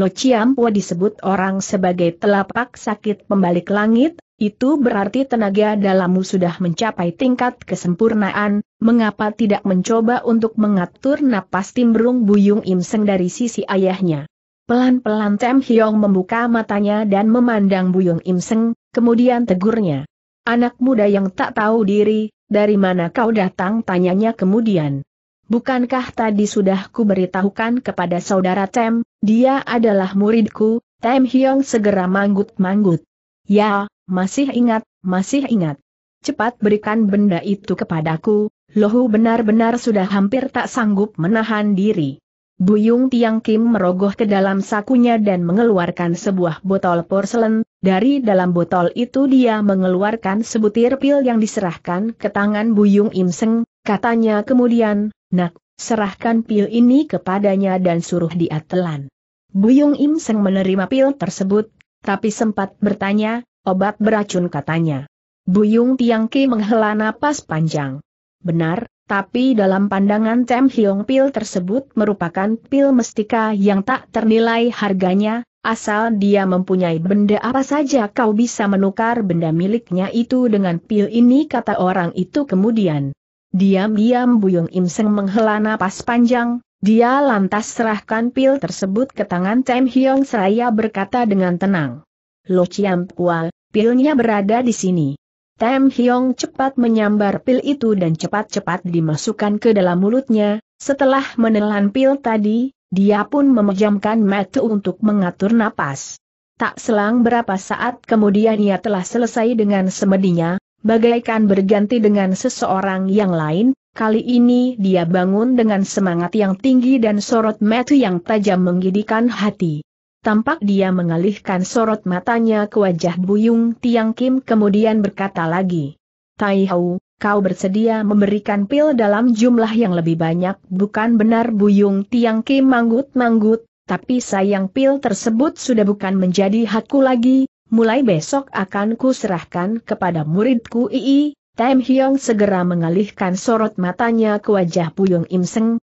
Lo Chiampo disebut orang sebagai telapak sakit pembalik langit, itu berarti tenaga dalammu sudah mencapai tingkat kesempurnaan, mengapa tidak mencoba untuk mengatur napas timbrung Buyung imseng dari sisi ayahnya. Pelan-pelan Tem Hyong membuka matanya dan memandang Buyung imseng, kemudian tegurnya. Anak muda yang tak tahu diri, dari mana kau datang tanyanya kemudian bukankah tadi sudah ku beritahukan kepada saudara Tem, dia adalah muridku, Tem Hyong segera manggut-manggut. Ya, masih ingat, masih ingat. Cepat berikan benda itu kepadaku, Lohu benar-benar sudah hampir tak sanggup menahan diri. Buyung Tiang Kim merogoh ke dalam sakunya dan mengeluarkan sebuah botol porselen, dari dalam botol itu dia mengeluarkan sebutir pil yang diserahkan ke tangan Buyung Imseng, katanya kemudian, Nak, serahkan pil ini kepadanya dan suruh dia telan. Buyung Im Seng menerima pil tersebut, tapi sempat bertanya, obat beracun katanya. Buyung Tiang Ki menghela napas panjang. Benar, tapi dalam pandangan Tem Hiong pil tersebut merupakan pil mestika yang tak ternilai harganya, asal dia mempunyai benda apa saja kau bisa menukar benda miliknya itu dengan pil ini kata orang itu kemudian. Diam-diam Buyung Im Seng menghela napas panjang, dia lantas serahkan pil tersebut ke tangan Tem Hyong seraya berkata dengan tenang. Lo Chiam Pua, pilnya berada di sini. Tem Hyong cepat menyambar pil itu dan cepat-cepat dimasukkan ke dalam mulutnya, setelah menelan pil tadi, dia pun memejamkan mata untuk mengatur napas. Tak selang berapa saat kemudian ia telah selesai dengan semedinya, bagaikan berganti dengan seseorang yang lain, kali ini dia bangun dengan semangat yang tinggi dan sorot mata yang tajam menggigitkan hati. Tampak dia mengalihkan sorot matanya ke wajah Buyung Tiang Kim kemudian berkata lagi. Tai Hau, kau bersedia memberikan pil dalam jumlah yang lebih banyak bukan benar Buyung Tiang Kim manggut-manggut, tapi sayang pil tersebut sudah bukan menjadi hakku lagi, mulai besok akan kuserahkan kepada muridku Ii, Tem Hyong segera mengalihkan sorot matanya ke wajah Puyung Im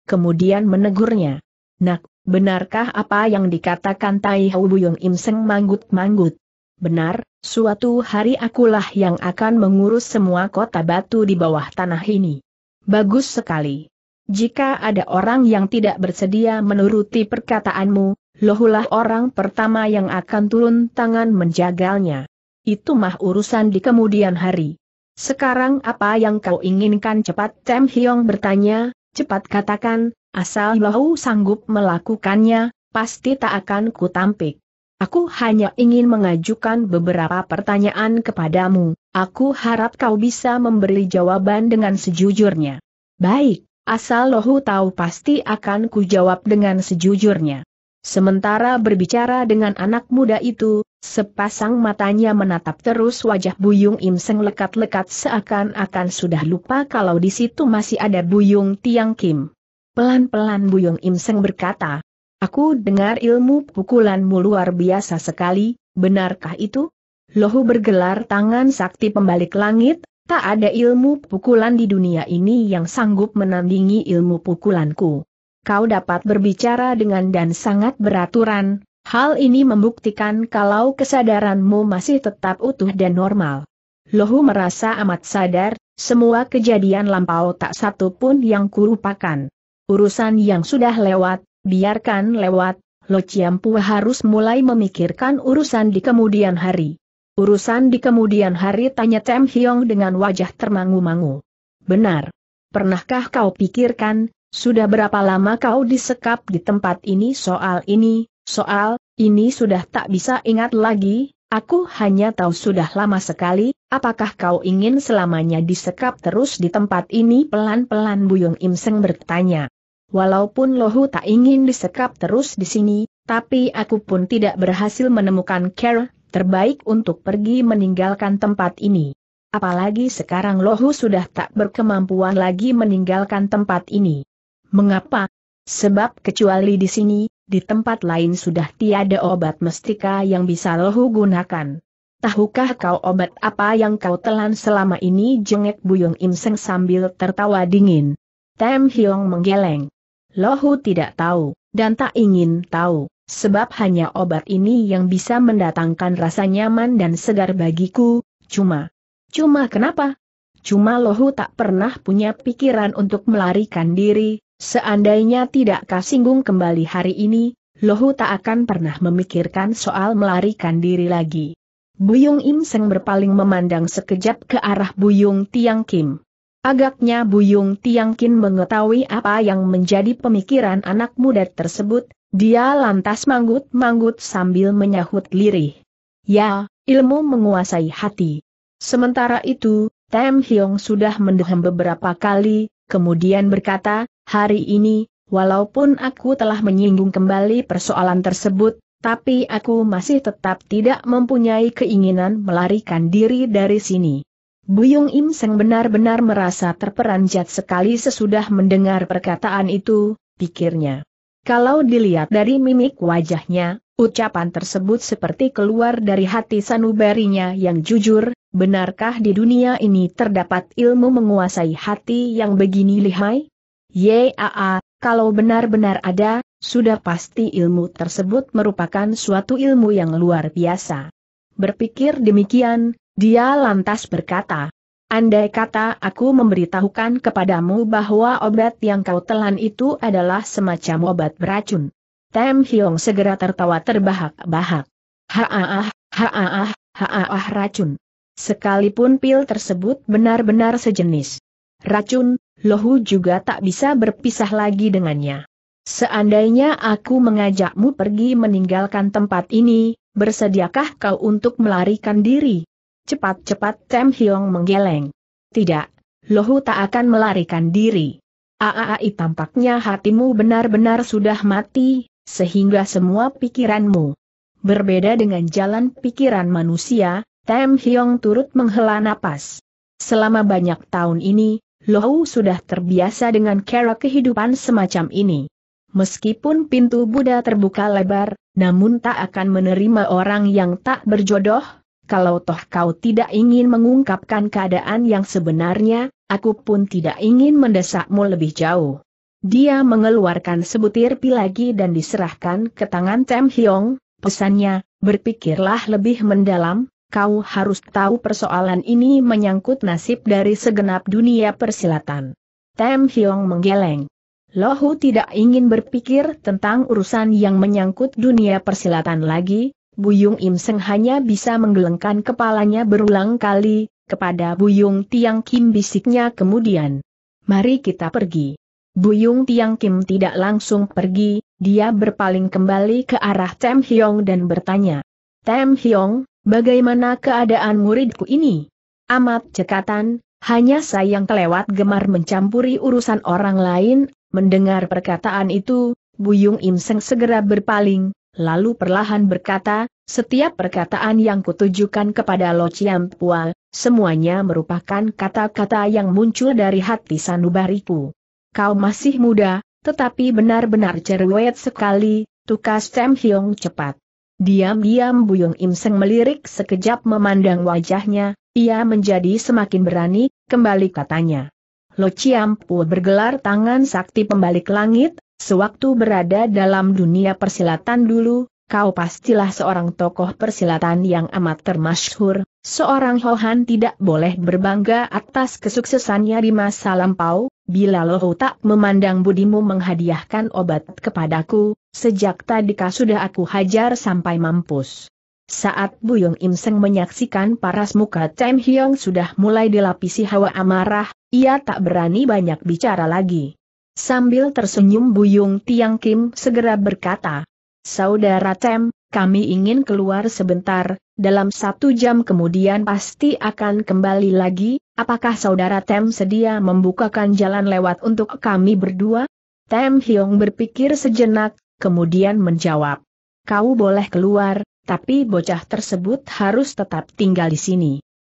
kemudian menegurnya. Nak, benarkah apa yang dikatakan Tai Hau Puyung Im manggut-manggut? Benar, suatu hari akulah yang akan mengurus semua kota batu di bawah tanah ini. Bagus sekali. Jika ada orang yang tidak bersedia menuruti perkataanmu, Lohulah orang pertama yang akan turun tangan menjagalnya. Itu mah urusan di kemudian hari. Sekarang apa yang kau inginkan cepat Tem Hyong bertanya, cepat katakan, asal Lohu sanggup melakukannya, pasti tak akan kutampik. Aku hanya ingin mengajukan beberapa pertanyaan kepadamu, aku harap kau bisa memberi jawaban dengan sejujurnya. Baik, asal Lohu tahu pasti akan kujawab dengan sejujurnya. Sementara berbicara dengan anak muda itu, sepasang matanya menatap terus wajah Buyung Im Seng lekat-lekat seakan-akan sudah lupa kalau di situ masih ada Buyung Tiang Kim. Pelan-pelan Buyung Im Seng berkata, Aku dengar ilmu pukulanmu luar biasa sekali, benarkah itu? Lohu bergelar tangan sakti pembalik langit, tak ada ilmu pukulan di dunia ini yang sanggup menandingi ilmu pukulanku kau dapat berbicara dengan dan sangat beraturan, hal ini membuktikan kalau kesadaranmu masih tetap utuh dan normal. Lohu merasa amat sadar, semua kejadian lampau tak satu pun yang kurupakan. Urusan yang sudah lewat, biarkan lewat, Lo Ciampu harus mulai memikirkan urusan di kemudian hari. Urusan di kemudian hari tanya Tem Hiong dengan wajah termangu-mangu. Benar. Pernahkah kau pikirkan, sudah berapa lama kau disekap di tempat ini soal ini, soal, ini sudah tak bisa ingat lagi, aku hanya tahu sudah lama sekali, apakah kau ingin selamanya disekap terus di tempat ini pelan-pelan Buyung Im Seng bertanya. Walaupun Lohu tak ingin disekap terus di sini, tapi aku pun tidak berhasil menemukan care terbaik untuk pergi meninggalkan tempat ini. Apalagi sekarang Lohu sudah tak berkemampuan lagi meninggalkan tempat ini. Mengapa? Sebab kecuali di sini, di tempat lain sudah tiada obat mestika yang bisa lohu gunakan. Tahukah kau obat apa yang kau telan selama ini? Jengek Buyung Im sambil tertawa dingin. Tem Hiong menggeleng. Lohu tidak tahu, dan tak ingin tahu, sebab hanya obat ini yang bisa mendatangkan rasa nyaman dan segar bagiku, cuma. Cuma kenapa? Cuma Lohu tak pernah punya pikiran untuk melarikan diri, Seandainya tidak kasinggung kembali hari ini, Lohu tak akan pernah memikirkan soal melarikan diri lagi. Buyung Im Seng berpaling memandang sekejap ke arah Buyung Tiang Kim. Agaknya Buyung Tiang Kim mengetahui apa yang menjadi pemikiran anak muda tersebut, dia lantas manggut-manggut sambil menyahut lirih. Ya, ilmu menguasai hati. Sementara itu, Tem Hiong sudah mendehem beberapa kali, kemudian berkata, hari ini, walaupun aku telah menyinggung kembali persoalan tersebut, tapi aku masih tetap tidak mempunyai keinginan melarikan diri dari sini. Buyung Im Seng benar-benar merasa terperanjat sekali sesudah mendengar perkataan itu, pikirnya. Kalau dilihat dari mimik wajahnya, ucapan tersebut seperti keluar dari hati sanubarinya yang jujur, benarkah di dunia ini terdapat ilmu menguasai hati yang begini lihai? Yaa, kalau benar-benar ada, sudah pasti ilmu tersebut merupakan suatu ilmu yang luar biasa. Berpikir demikian, dia lantas berkata, Andai kata aku memberitahukan kepadamu bahwa obat yang kau telan itu adalah semacam obat beracun. Tem Hiong segera tertawa terbahak-bahak. Haaah, haaah, haaah racun. Sekalipun pil tersebut benar-benar sejenis racun, Lohu juga tak bisa berpisah lagi dengannya. Seandainya aku mengajakmu pergi meninggalkan tempat ini, bersediakah kau untuk melarikan diri? Cepat-cepat Tem Hiong menggeleng. Tidak, Lohu tak akan melarikan diri. Aai tampaknya hatimu benar-benar sudah mati, sehingga semua pikiranmu berbeda dengan jalan pikiran manusia, Tem Hiong turut menghela napas. Selama banyak tahun ini, Lohu sudah terbiasa dengan cara kehidupan semacam ini. Meskipun pintu Buddha terbuka lebar, namun tak akan menerima orang yang tak berjodoh, kalau toh kau tidak ingin mengungkapkan keadaan yang sebenarnya, aku pun tidak ingin mendesakmu lebih jauh. Dia mengeluarkan sebutir pil lagi dan diserahkan ke tangan Tem Hiong. pesannya, berpikirlah lebih mendalam, kau harus tahu persoalan ini menyangkut nasib dari segenap dunia persilatan. Tem Hiong menggeleng. Lohu tidak ingin berpikir tentang urusan yang menyangkut dunia persilatan lagi, Buyung Im Seng hanya bisa menggelengkan kepalanya berulang kali, kepada Buyung Tiang Kim bisiknya kemudian. Mari kita pergi. Buyung Tiang Kim tidak langsung pergi, dia berpaling kembali ke arah Tem Hiong dan bertanya. Tem Hiong, Bagaimana keadaan muridku ini? Amat cekatan, hanya sayang kelewat gemar mencampuri urusan orang lain, mendengar perkataan itu, Buyung Im segera berpaling, lalu perlahan berkata, setiap perkataan yang kutujukan kepada Lo Chiam Pua, semuanya merupakan kata-kata yang muncul dari hati sanubariku. Kau masih muda, tetapi benar-benar cerwet sekali, tukas Tem Hiong cepat. Diam-diam Buyung Im Seng melirik sekejap memandang wajahnya, ia menjadi semakin berani, kembali katanya. Lo Ciampu bergelar tangan sakti pembalik langit, sewaktu berada dalam dunia persilatan dulu, kau pastilah seorang tokoh persilatan yang amat termasyhur, seorang Hohan tidak boleh berbangga atas kesuksesannya di masa lampau, bila Lohu tak memandang budimu menghadiahkan obat kepadaku, sejak tadika sudah aku hajar sampai mampus. Saat Buyung Im Seng menyaksikan paras muka Tem Hyong sudah mulai dilapisi hawa amarah, ia tak berani banyak bicara lagi. Sambil tersenyum Buyung Tiang Kim segera berkata, Saudara Tem, kami ingin keluar sebentar, dalam satu jam kemudian pasti akan kembali lagi, apakah saudara Tem sedia membukakan jalan lewat untuk kami berdua? Tem Hiong berpikir sejenak, kemudian menjawab. Kau boleh keluar, tapi bocah tersebut harus tetap tinggal di sini.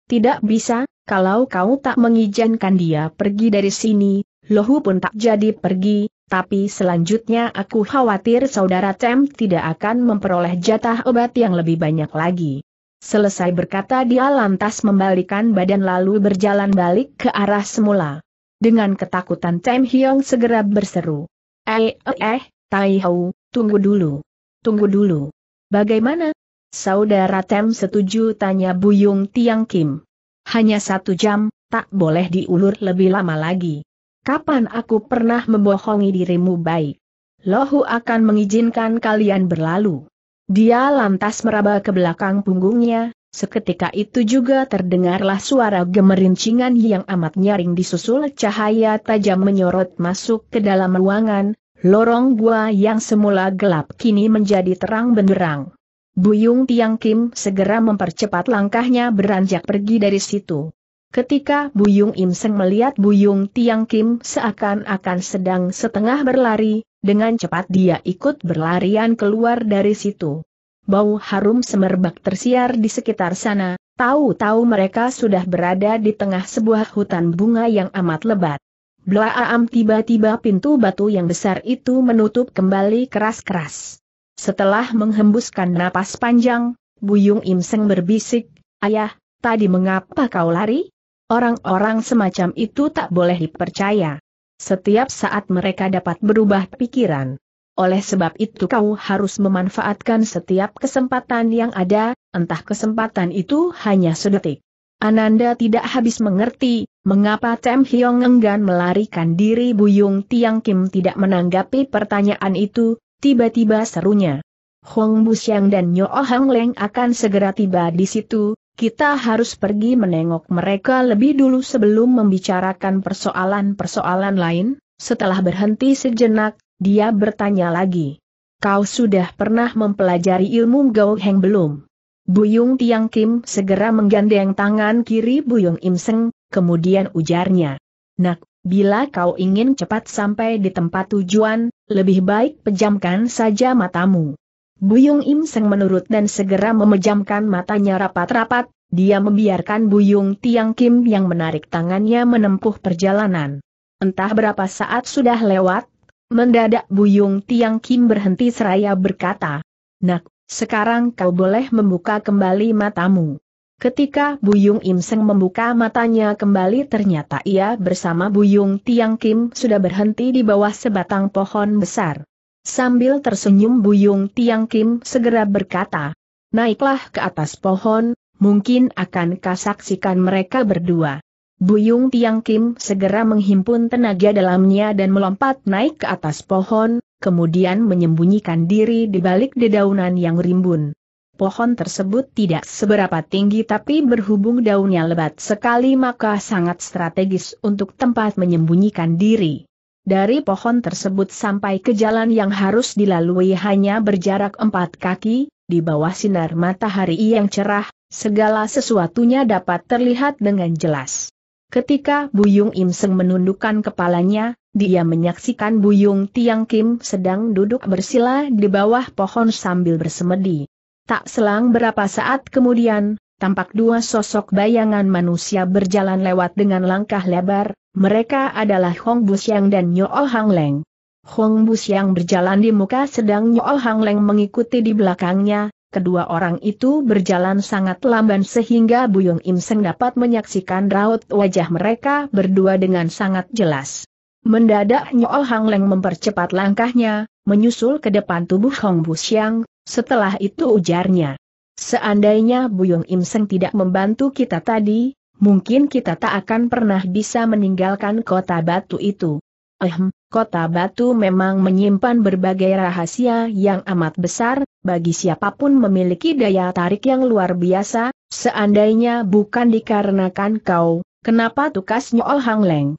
Tidak bisa, kalau kau tak mengizinkan dia pergi dari sini, Lohu pun tak jadi pergi, tapi selanjutnya aku khawatir saudara Tem tidak akan memperoleh jatah obat yang lebih banyak lagi. Selesai berkata dia lantas membalikan badan lalu berjalan balik ke arah semula. Dengan ketakutan Tem Hyong segera berseru. Eh, eh, eh, Tai Hou, tunggu dulu. Tunggu dulu. Bagaimana? Saudara Tem setuju tanya Buyung Tiang Kim. Hanya satu jam, tak boleh diulur lebih lama lagi. Kapan aku pernah membohongi dirimu baik? Lohu akan mengizinkan kalian berlalu. Dia lantas meraba ke belakang punggungnya, seketika itu juga terdengarlah suara gemerincingan yang amat nyaring disusul cahaya tajam menyorot masuk ke dalam ruangan, lorong gua yang semula gelap kini menjadi terang benderang. Buyung Tiang Kim segera mempercepat langkahnya beranjak pergi dari situ. Ketika Buyung Im Seng melihat Buyung Tiang Kim seakan-akan sedang setengah berlari, dengan cepat dia ikut berlarian keluar dari situ. Bau harum semerbak tersiar di sekitar sana, tahu-tahu mereka sudah berada di tengah sebuah hutan bunga yang amat lebat. Blaam tiba-tiba pintu batu yang besar itu menutup kembali keras-keras. Setelah menghembuskan napas panjang, Buyung Im berbisik, Ayah, tadi mengapa kau lari? Orang-orang semacam itu tak boleh dipercaya. Setiap saat mereka dapat berubah pikiran. Oleh sebab itu kau harus memanfaatkan setiap kesempatan yang ada, entah kesempatan itu hanya sedetik. Ananda tidak habis mengerti, mengapa Tem Hiong enggan melarikan diri Buyung Tiang Kim tidak menanggapi pertanyaan itu, tiba-tiba serunya. Hong Busiang dan Nyo Hang Leng akan segera tiba di situ, kita harus pergi menengok mereka lebih dulu sebelum membicarakan persoalan-persoalan lain. Setelah berhenti sejenak, dia bertanya lagi. Kau sudah pernah mempelajari ilmu Gao Heng belum? Buyung Tiang Kim segera menggandeng tangan kiri Buyung Im Seng, kemudian ujarnya. Nak, bila kau ingin cepat sampai di tempat tujuan, lebih baik pejamkan saja matamu. Buyung Im Seng menurut dan segera memejamkan matanya rapat-rapat, dia membiarkan Buyung Tiang Kim yang menarik tangannya menempuh perjalanan. Entah berapa saat sudah lewat, mendadak Buyung Tiang Kim berhenti seraya berkata, Nak, sekarang kau boleh membuka kembali matamu. Ketika Buyung Im Seng membuka matanya kembali ternyata ia bersama Buyung Tiang Kim sudah berhenti di bawah sebatang pohon besar. Sambil tersenyum Buyung Tiang Kim segera berkata, Naiklah ke atas pohon, mungkin akan kasaksikan mereka berdua. Buyung Tiang Kim segera menghimpun tenaga dalamnya dan melompat naik ke atas pohon, kemudian menyembunyikan diri di balik dedaunan yang rimbun. Pohon tersebut tidak seberapa tinggi tapi berhubung daunnya lebat sekali maka sangat strategis untuk tempat menyembunyikan diri. Dari pohon tersebut sampai ke jalan yang harus dilalui hanya berjarak empat kaki, di bawah sinar matahari yang cerah, segala sesuatunya dapat terlihat dengan jelas. Ketika Buyung Imseng menundukkan kepalanya, dia menyaksikan Buyung Tiang Kim sedang duduk bersila di bawah pohon sambil bersemedi. Tak selang berapa saat kemudian, tampak dua sosok bayangan manusia berjalan lewat dengan langkah lebar, mereka adalah Hong Busiang dan Nyool Hang Leng. Hong Busiang berjalan di muka sedang Nyool Hang Leng mengikuti di belakangnya, kedua orang itu berjalan sangat lamban sehingga Buyung Im Seng dapat menyaksikan raut wajah mereka berdua dengan sangat jelas. Mendadak Nyool Hang Leng mempercepat langkahnya, menyusul ke depan tubuh Hong Busiang. setelah itu ujarnya. Seandainya Buyung Im Seng tidak membantu kita tadi, mungkin kita tak akan pernah bisa meninggalkan kota batu itu. Ehm, kota batu memang menyimpan berbagai rahasia yang amat besar, bagi siapapun memiliki daya tarik yang luar biasa, seandainya bukan dikarenakan kau, kenapa tukas Nyool Hang Leng?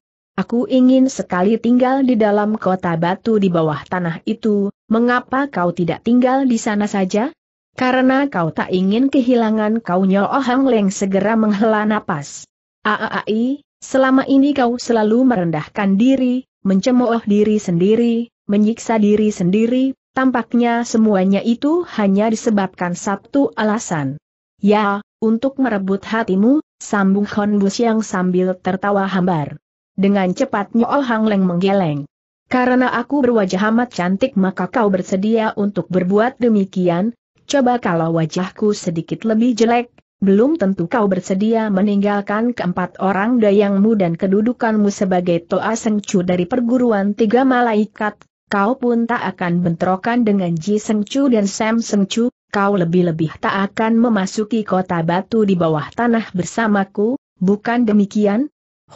Aku ingin sekali tinggal di dalam kota batu di bawah tanah itu, mengapa kau tidak tinggal di sana saja? Karena kau tak ingin kehilangan kau Nyo Hang Leng segera menghela napas. Aai, selama ini kau selalu merendahkan diri, mencemooh diri sendiri, menyiksa diri sendiri, tampaknya semuanya itu hanya disebabkan satu alasan. Ya, untuk merebut hatimu, sambung Honbus yang sambil tertawa hambar. Dengan cepat Nyo Hang Leng menggeleng. Karena aku berwajah amat cantik maka kau bersedia untuk berbuat demikian, coba kalau wajahku sedikit lebih jelek, belum tentu kau bersedia meninggalkan keempat orang dayangmu dan kedudukanmu sebagai Toa Sengcu dari perguruan tiga malaikat, kau pun tak akan bentrokan dengan Ji Sengcu dan Sam Sengcu, kau lebih-lebih tak akan memasuki kota batu di bawah tanah bersamaku, bukan demikian?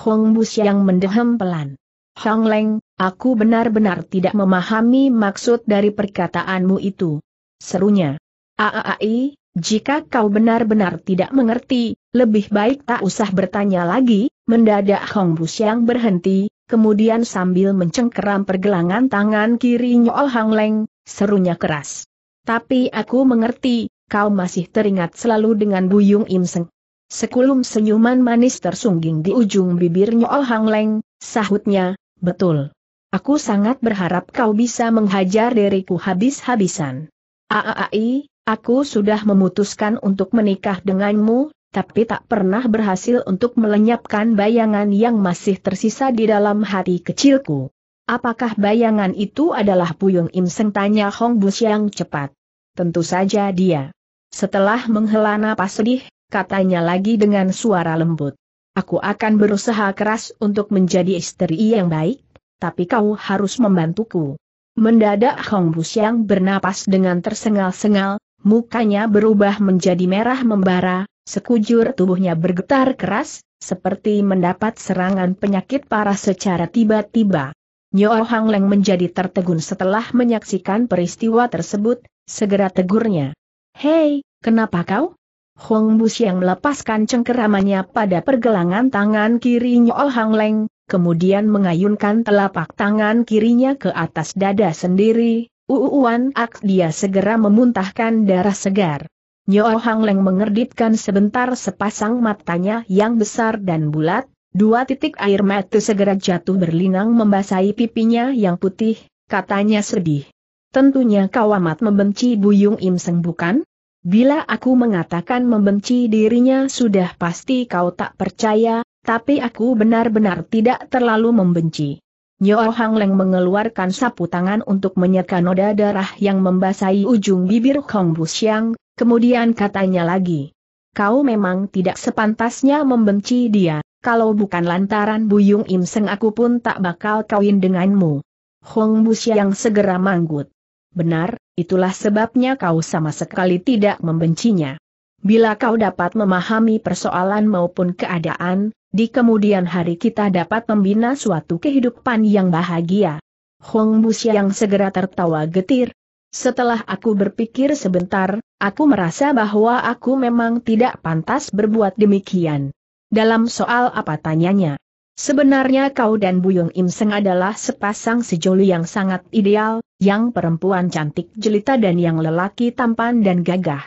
Hong Bus yang mendehem pelan. Hong Leng, aku benar-benar tidak memahami maksud dari perkataanmu itu. Serunya. Aai, jika kau benar-benar tidak mengerti, lebih baik tak usah bertanya lagi, mendadak Hong Busyang berhenti, kemudian sambil mencengkeram pergelangan tangan kiri Nyo Hang Leng, serunya keras. Tapi aku mengerti, kau masih teringat selalu dengan Buyung Im Seng. Sekulum senyuman manis tersungging di ujung bibir Nyo Hang Leng, sahutnya, betul. Aku sangat berharap kau bisa menghajar diriku habis-habisan. Aai, Aku sudah memutuskan untuk menikah denganmu, tapi tak pernah berhasil untuk melenyapkan bayangan yang masih tersisa di dalam hati kecilku. Apakah bayangan itu adalah Puyung Im Seng tanya Hong Bus yang cepat? Tentu saja dia. Setelah menghela napas sedih, katanya lagi dengan suara lembut. Aku akan berusaha keras untuk menjadi istri yang baik, tapi kau harus membantuku. Mendadak Hong Bus yang bernapas dengan tersengal-sengal, Mukanya berubah menjadi merah membara, sekujur tubuhnya bergetar keras, seperti mendapat serangan penyakit parah secara tiba-tiba. Nyo Hang Leng menjadi tertegun setelah menyaksikan peristiwa tersebut, segera tegurnya. Hei, kenapa kau? Hong Bus yang melepaskan cengkeramannya pada pergelangan tangan kiri Nyo Hang Leng, kemudian mengayunkan telapak tangan kirinya ke atas dada sendiri, Uuan Ak dia segera memuntahkan darah segar. Nyo Hang Leng mengerditkan sebentar sepasang matanya yang besar dan bulat, dua titik air mata segera jatuh berlinang membasahi pipinya yang putih, katanya sedih. Tentunya kau amat membenci Buyung Im Seng bukan? Bila aku mengatakan membenci dirinya sudah pasti kau tak percaya, tapi aku benar-benar tidak terlalu membenci. Nyo Hang Leng mengeluarkan sapu tangan untuk menyeka noda darah yang membasahi ujung bibir Kong Bu Xiang, kemudian katanya lagi. Kau memang tidak sepantasnya membenci dia, kalau bukan lantaran Buyung Im Seng aku pun tak bakal kawin denganmu. Hong Bu Xiang segera manggut. Benar, itulah sebabnya kau sama sekali tidak membencinya. Bila kau dapat memahami persoalan maupun keadaan, di kemudian hari kita dapat membina suatu kehidupan yang bahagia. Hong Busia yang segera tertawa getir. Setelah aku berpikir sebentar, aku merasa bahwa aku memang tidak pantas berbuat demikian. Dalam soal apa tanyanya? Sebenarnya kau dan Buyung Im Seng adalah sepasang sejoli yang sangat ideal, yang perempuan cantik jelita dan yang lelaki tampan dan gagah.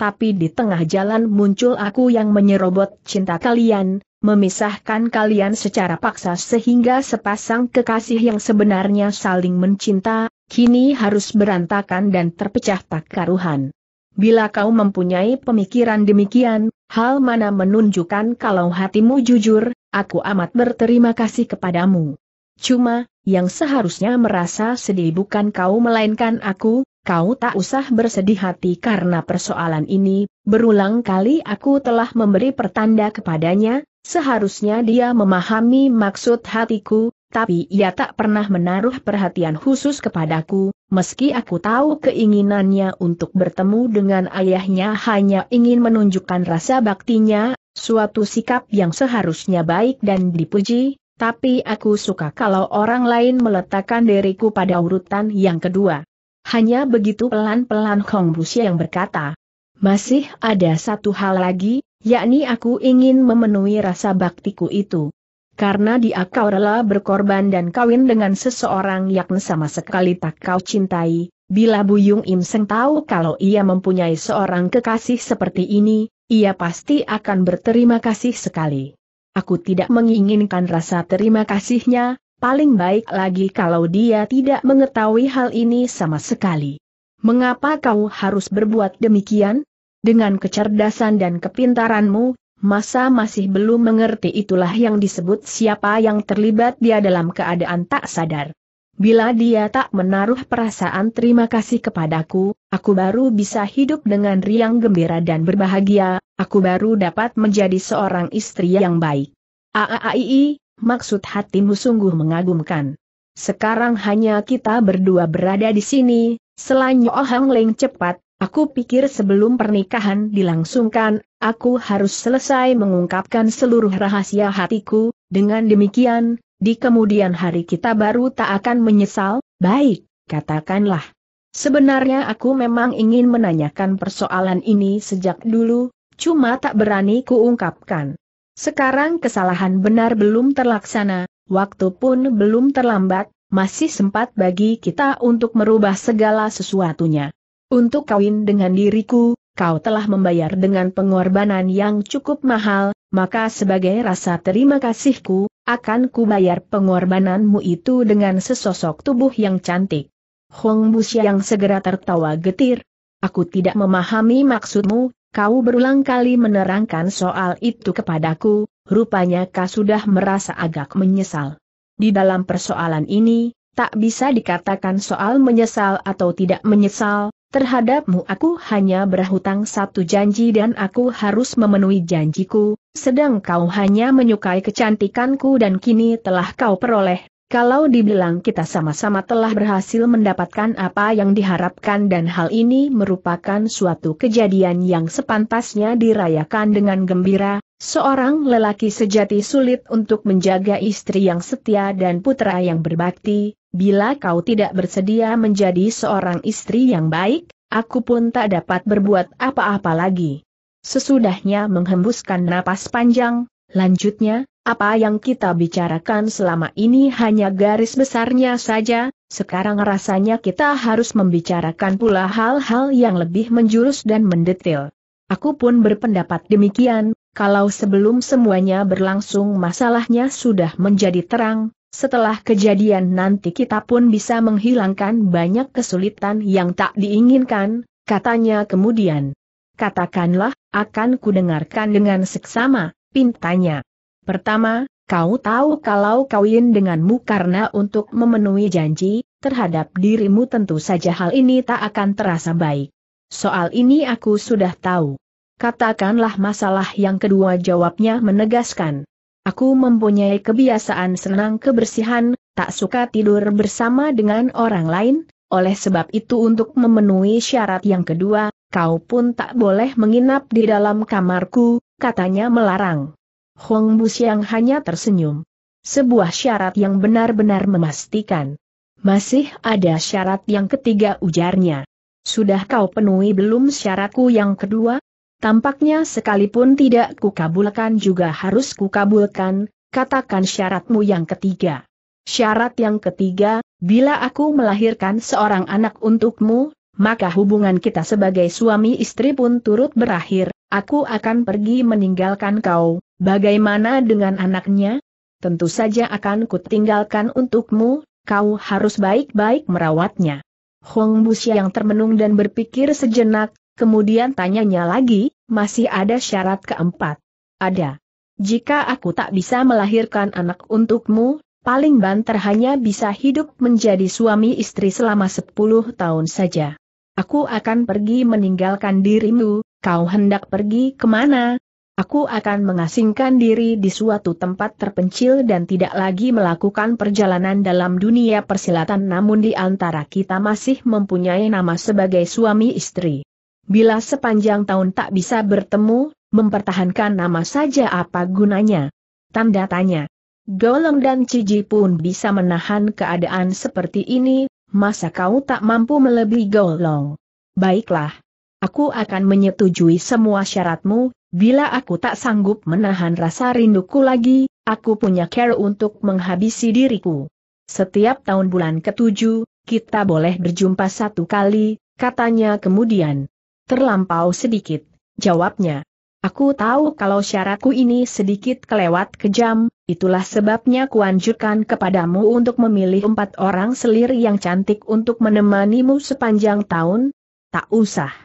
Tapi di tengah jalan muncul aku yang menyerobot cinta kalian, memisahkan kalian secara paksa sehingga sepasang kekasih yang sebenarnya saling mencinta, kini harus berantakan dan terpecah tak karuhan. Bila kau mempunyai pemikiran demikian, hal mana menunjukkan kalau hatimu jujur, aku amat berterima kasih kepadamu. Cuma, yang seharusnya merasa sedih bukan kau melainkan aku, kau tak usah bersedih hati karena persoalan ini, berulang kali aku telah memberi pertanda kepadanya, Seharusnya dia memahami maksud hatiku, tapi ia tak pernah menaruh perhatian khusus kepadaku, meski aku tahu keinginannya untuk bertemu dengan ayahnya hanya ingin menunjukkan rasa baktinya, suatu sikap yang seharusnya baik dan dipuji, tapi aku suka kalau orang lain meletakkan diriku pada urutan yang kedua. Hanya begitu pelan-pelan Hong Rusia yang berkata, masih ada satu hal lagi, yakni aku ingin memenuhi rasa baktiku itu. Karena dia kau rela berkorban dan kawin dengan seseorang yang sama sekali tak kau cintai, bila Buyung Im Seng tahu kalau ia mempunyai seorang kekasih seperti ini, ia pasti akan berterima kasih sekali. Aku tidak menginginkan rasa terima kasihnya, paling baik lagi kalau dia tidak mengetahui hal ini sama sekali. Mengapa kau harus berbuat demikian? Dengan kecerdasan dan kepintaranmu, masa masih belum mengerti itulah yang disebut siapa yang terlibat dia dalam keadaan tak sadar. Bila dia tak menaruh perasaan terima kasih kepadaku, aku baru bisa hidup dengan riang gembira dan berbahagia, aku baru dapat menjadi seorang istri yang baik. Aaii, maksud hatimu sungguh mengagumkan. Sekarang hanya kita berdua berada di sini, selain ohang Leng cepat, Aku pikir sebelum pernikahan dilangsungkan, aku harus selesai mengungkapkan seluruh rahasia hatiku, dengan demikian, di kemudian hari kita baru tak akan menyesal, baik, katakanlah. Sebenarnya aku memang ingin menanyakan persoalan ini sejak dulu, cuma tak berani kuungkapkan. Sekarang kesalahan benar belum terlaksana, waktu pun belum terlambat, masih sempat bagi kita untuk merubah segala sesuatunya. Untuk kawin dengan diriku, kau telah membayar dengan pengorbanan yang cukup mahal, maka sebagai rasa terima kasihku, akan kubayar pengorbananmu itu dengan sesosok tubuh yang cantik. Hong Busia yang segera tertawa getir. Aku tidak memahami maksudmu, kau berulang kali menerangkan soal itu kepadaku, rupanya kau sudah merasa agak menyesal. Di dalam persoalan ini, tak bisa dikatakan soal menyesal atau tidak menyesal, Terhadapmu aku hanya berhutang satu janji dan aku harus memenuhi janjiku, sedang kau hanya menyukai kecantikanku dan kini telah kau peroleh. Kalau dibilang kita sama-sama telah berhasil mendapatkan apa yang diharapkan dan hal ini merupakan suatu kejadian yang sepantasnya dirayakan dengan gembira, seorang lelaki sejati sulit untuk menjaga istri yang setia dan putra yang berbakti, Bila kau tidak bersedia menjadi seorang istri yang baik, aku pun tak dapat berbuat apa-apa lagi. Sesudahnya menghembuskan napas panjang, lanjutnya, apa yang kita bicarakan selama ini hanya garis besarnya saja, sekarang rasanya kita harus membicarakan pula hal-hal yang lebih menjurus dan mendetil. Aku pun berpendapat demikian, kalau sebelum semuanya berlangsung masalahnya sudah menjadi terang, setelah kejadian nanti kita pun bisa menghilangkan banyak kesulitan yang tak diinginkan, katanya kemudian. Katakanlah, akan kudengarkan dengan seksama, pintanya. Pertama, kau tahu kalau kawin denganmu karena untuk memenuhi janji, terhadap dirimu tentu saja hal ini tak akan terasa baik. Soal ini aku sudah tahu. Katakanlah masalah yang kedua jawabnya menegaskan. Aku mempunyai kebiasaan senang kebersihan, tak suka tidur bersama dengan orang lain, oleh sebab itu untuk memenuhi syarat yang kedua, kau pun tak boleh menginap di dalam kamarku, katanya melarang. Hong Busiang hanya tersenyum. Sebuah syarat yang benar-benar memastikan. Masih ada syarat yang ketiga ujarnya. Sudah kau penuhi belum syaratku yang kedua? Tampaknya sekalipun tidak kukabulkan juga harus kukabulkan, katakan syaratmu yang ketiga. Syarat yang ketiga, bila aku melahirkan seorang anak untukmu, maka hubungan kita sebagai suami istri pun turut berakhir, aku akan pergi meninggalkan kau, bagaimana dengan anaknya? Tentu saja akan kutinggalkan untukmu, kau harus baik-baik merawatnya. Hong Busia yang termenung dan berpikir sejenak, Kemudian tanyanya lagi, masih ada syarat keempat? Ada. Jika aku tak bisa melahirkan anak untukmu, paling banter hanya bisa hidup menjadi suami istri selama 10 tahun saja. Aku akan pergi meninggalkan dirimu, kau hendak pergi kemana? Aku akan mengasingkan diri di suatu tempat terpencil dan tidak lagi melakukan perjalanan dalam dunia persilatan namun di antara kita masih mempunyai nama sebagai suami istri. Bila sepanjang tahun tak bisa bertemu, mempertahankan nama saja apa gunanya? Tanda tanya. Golong dan Ciji pun bisa menahan keadaan seperti ini, masa kau tak mampu melebihi Golong? Baiklah. Aku akan menyetujui semua syaratmu, bila aku tak sanggup menahan rasa rinduku lagi, aku punya care untuk menghabisi diriku. Setiap tahun bulan ketujuh, kita boleh berjumpa satu kali, katanya kemudian. Terlampau sedikit, jawabnya. Aku tahu kalau syaratku ini sedikit kelewat kejam, itulah sebabnya kuanjurkan kepadamu untuk memilih empat orang selir yang cantik untuk menemanimu sepanjang tahun. Tak usah.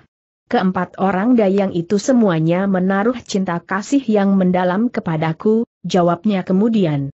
Keempat orang dayang itu semuanya menaruh cinta kasih yang mendalam kepadaku, jawabnya kemudian.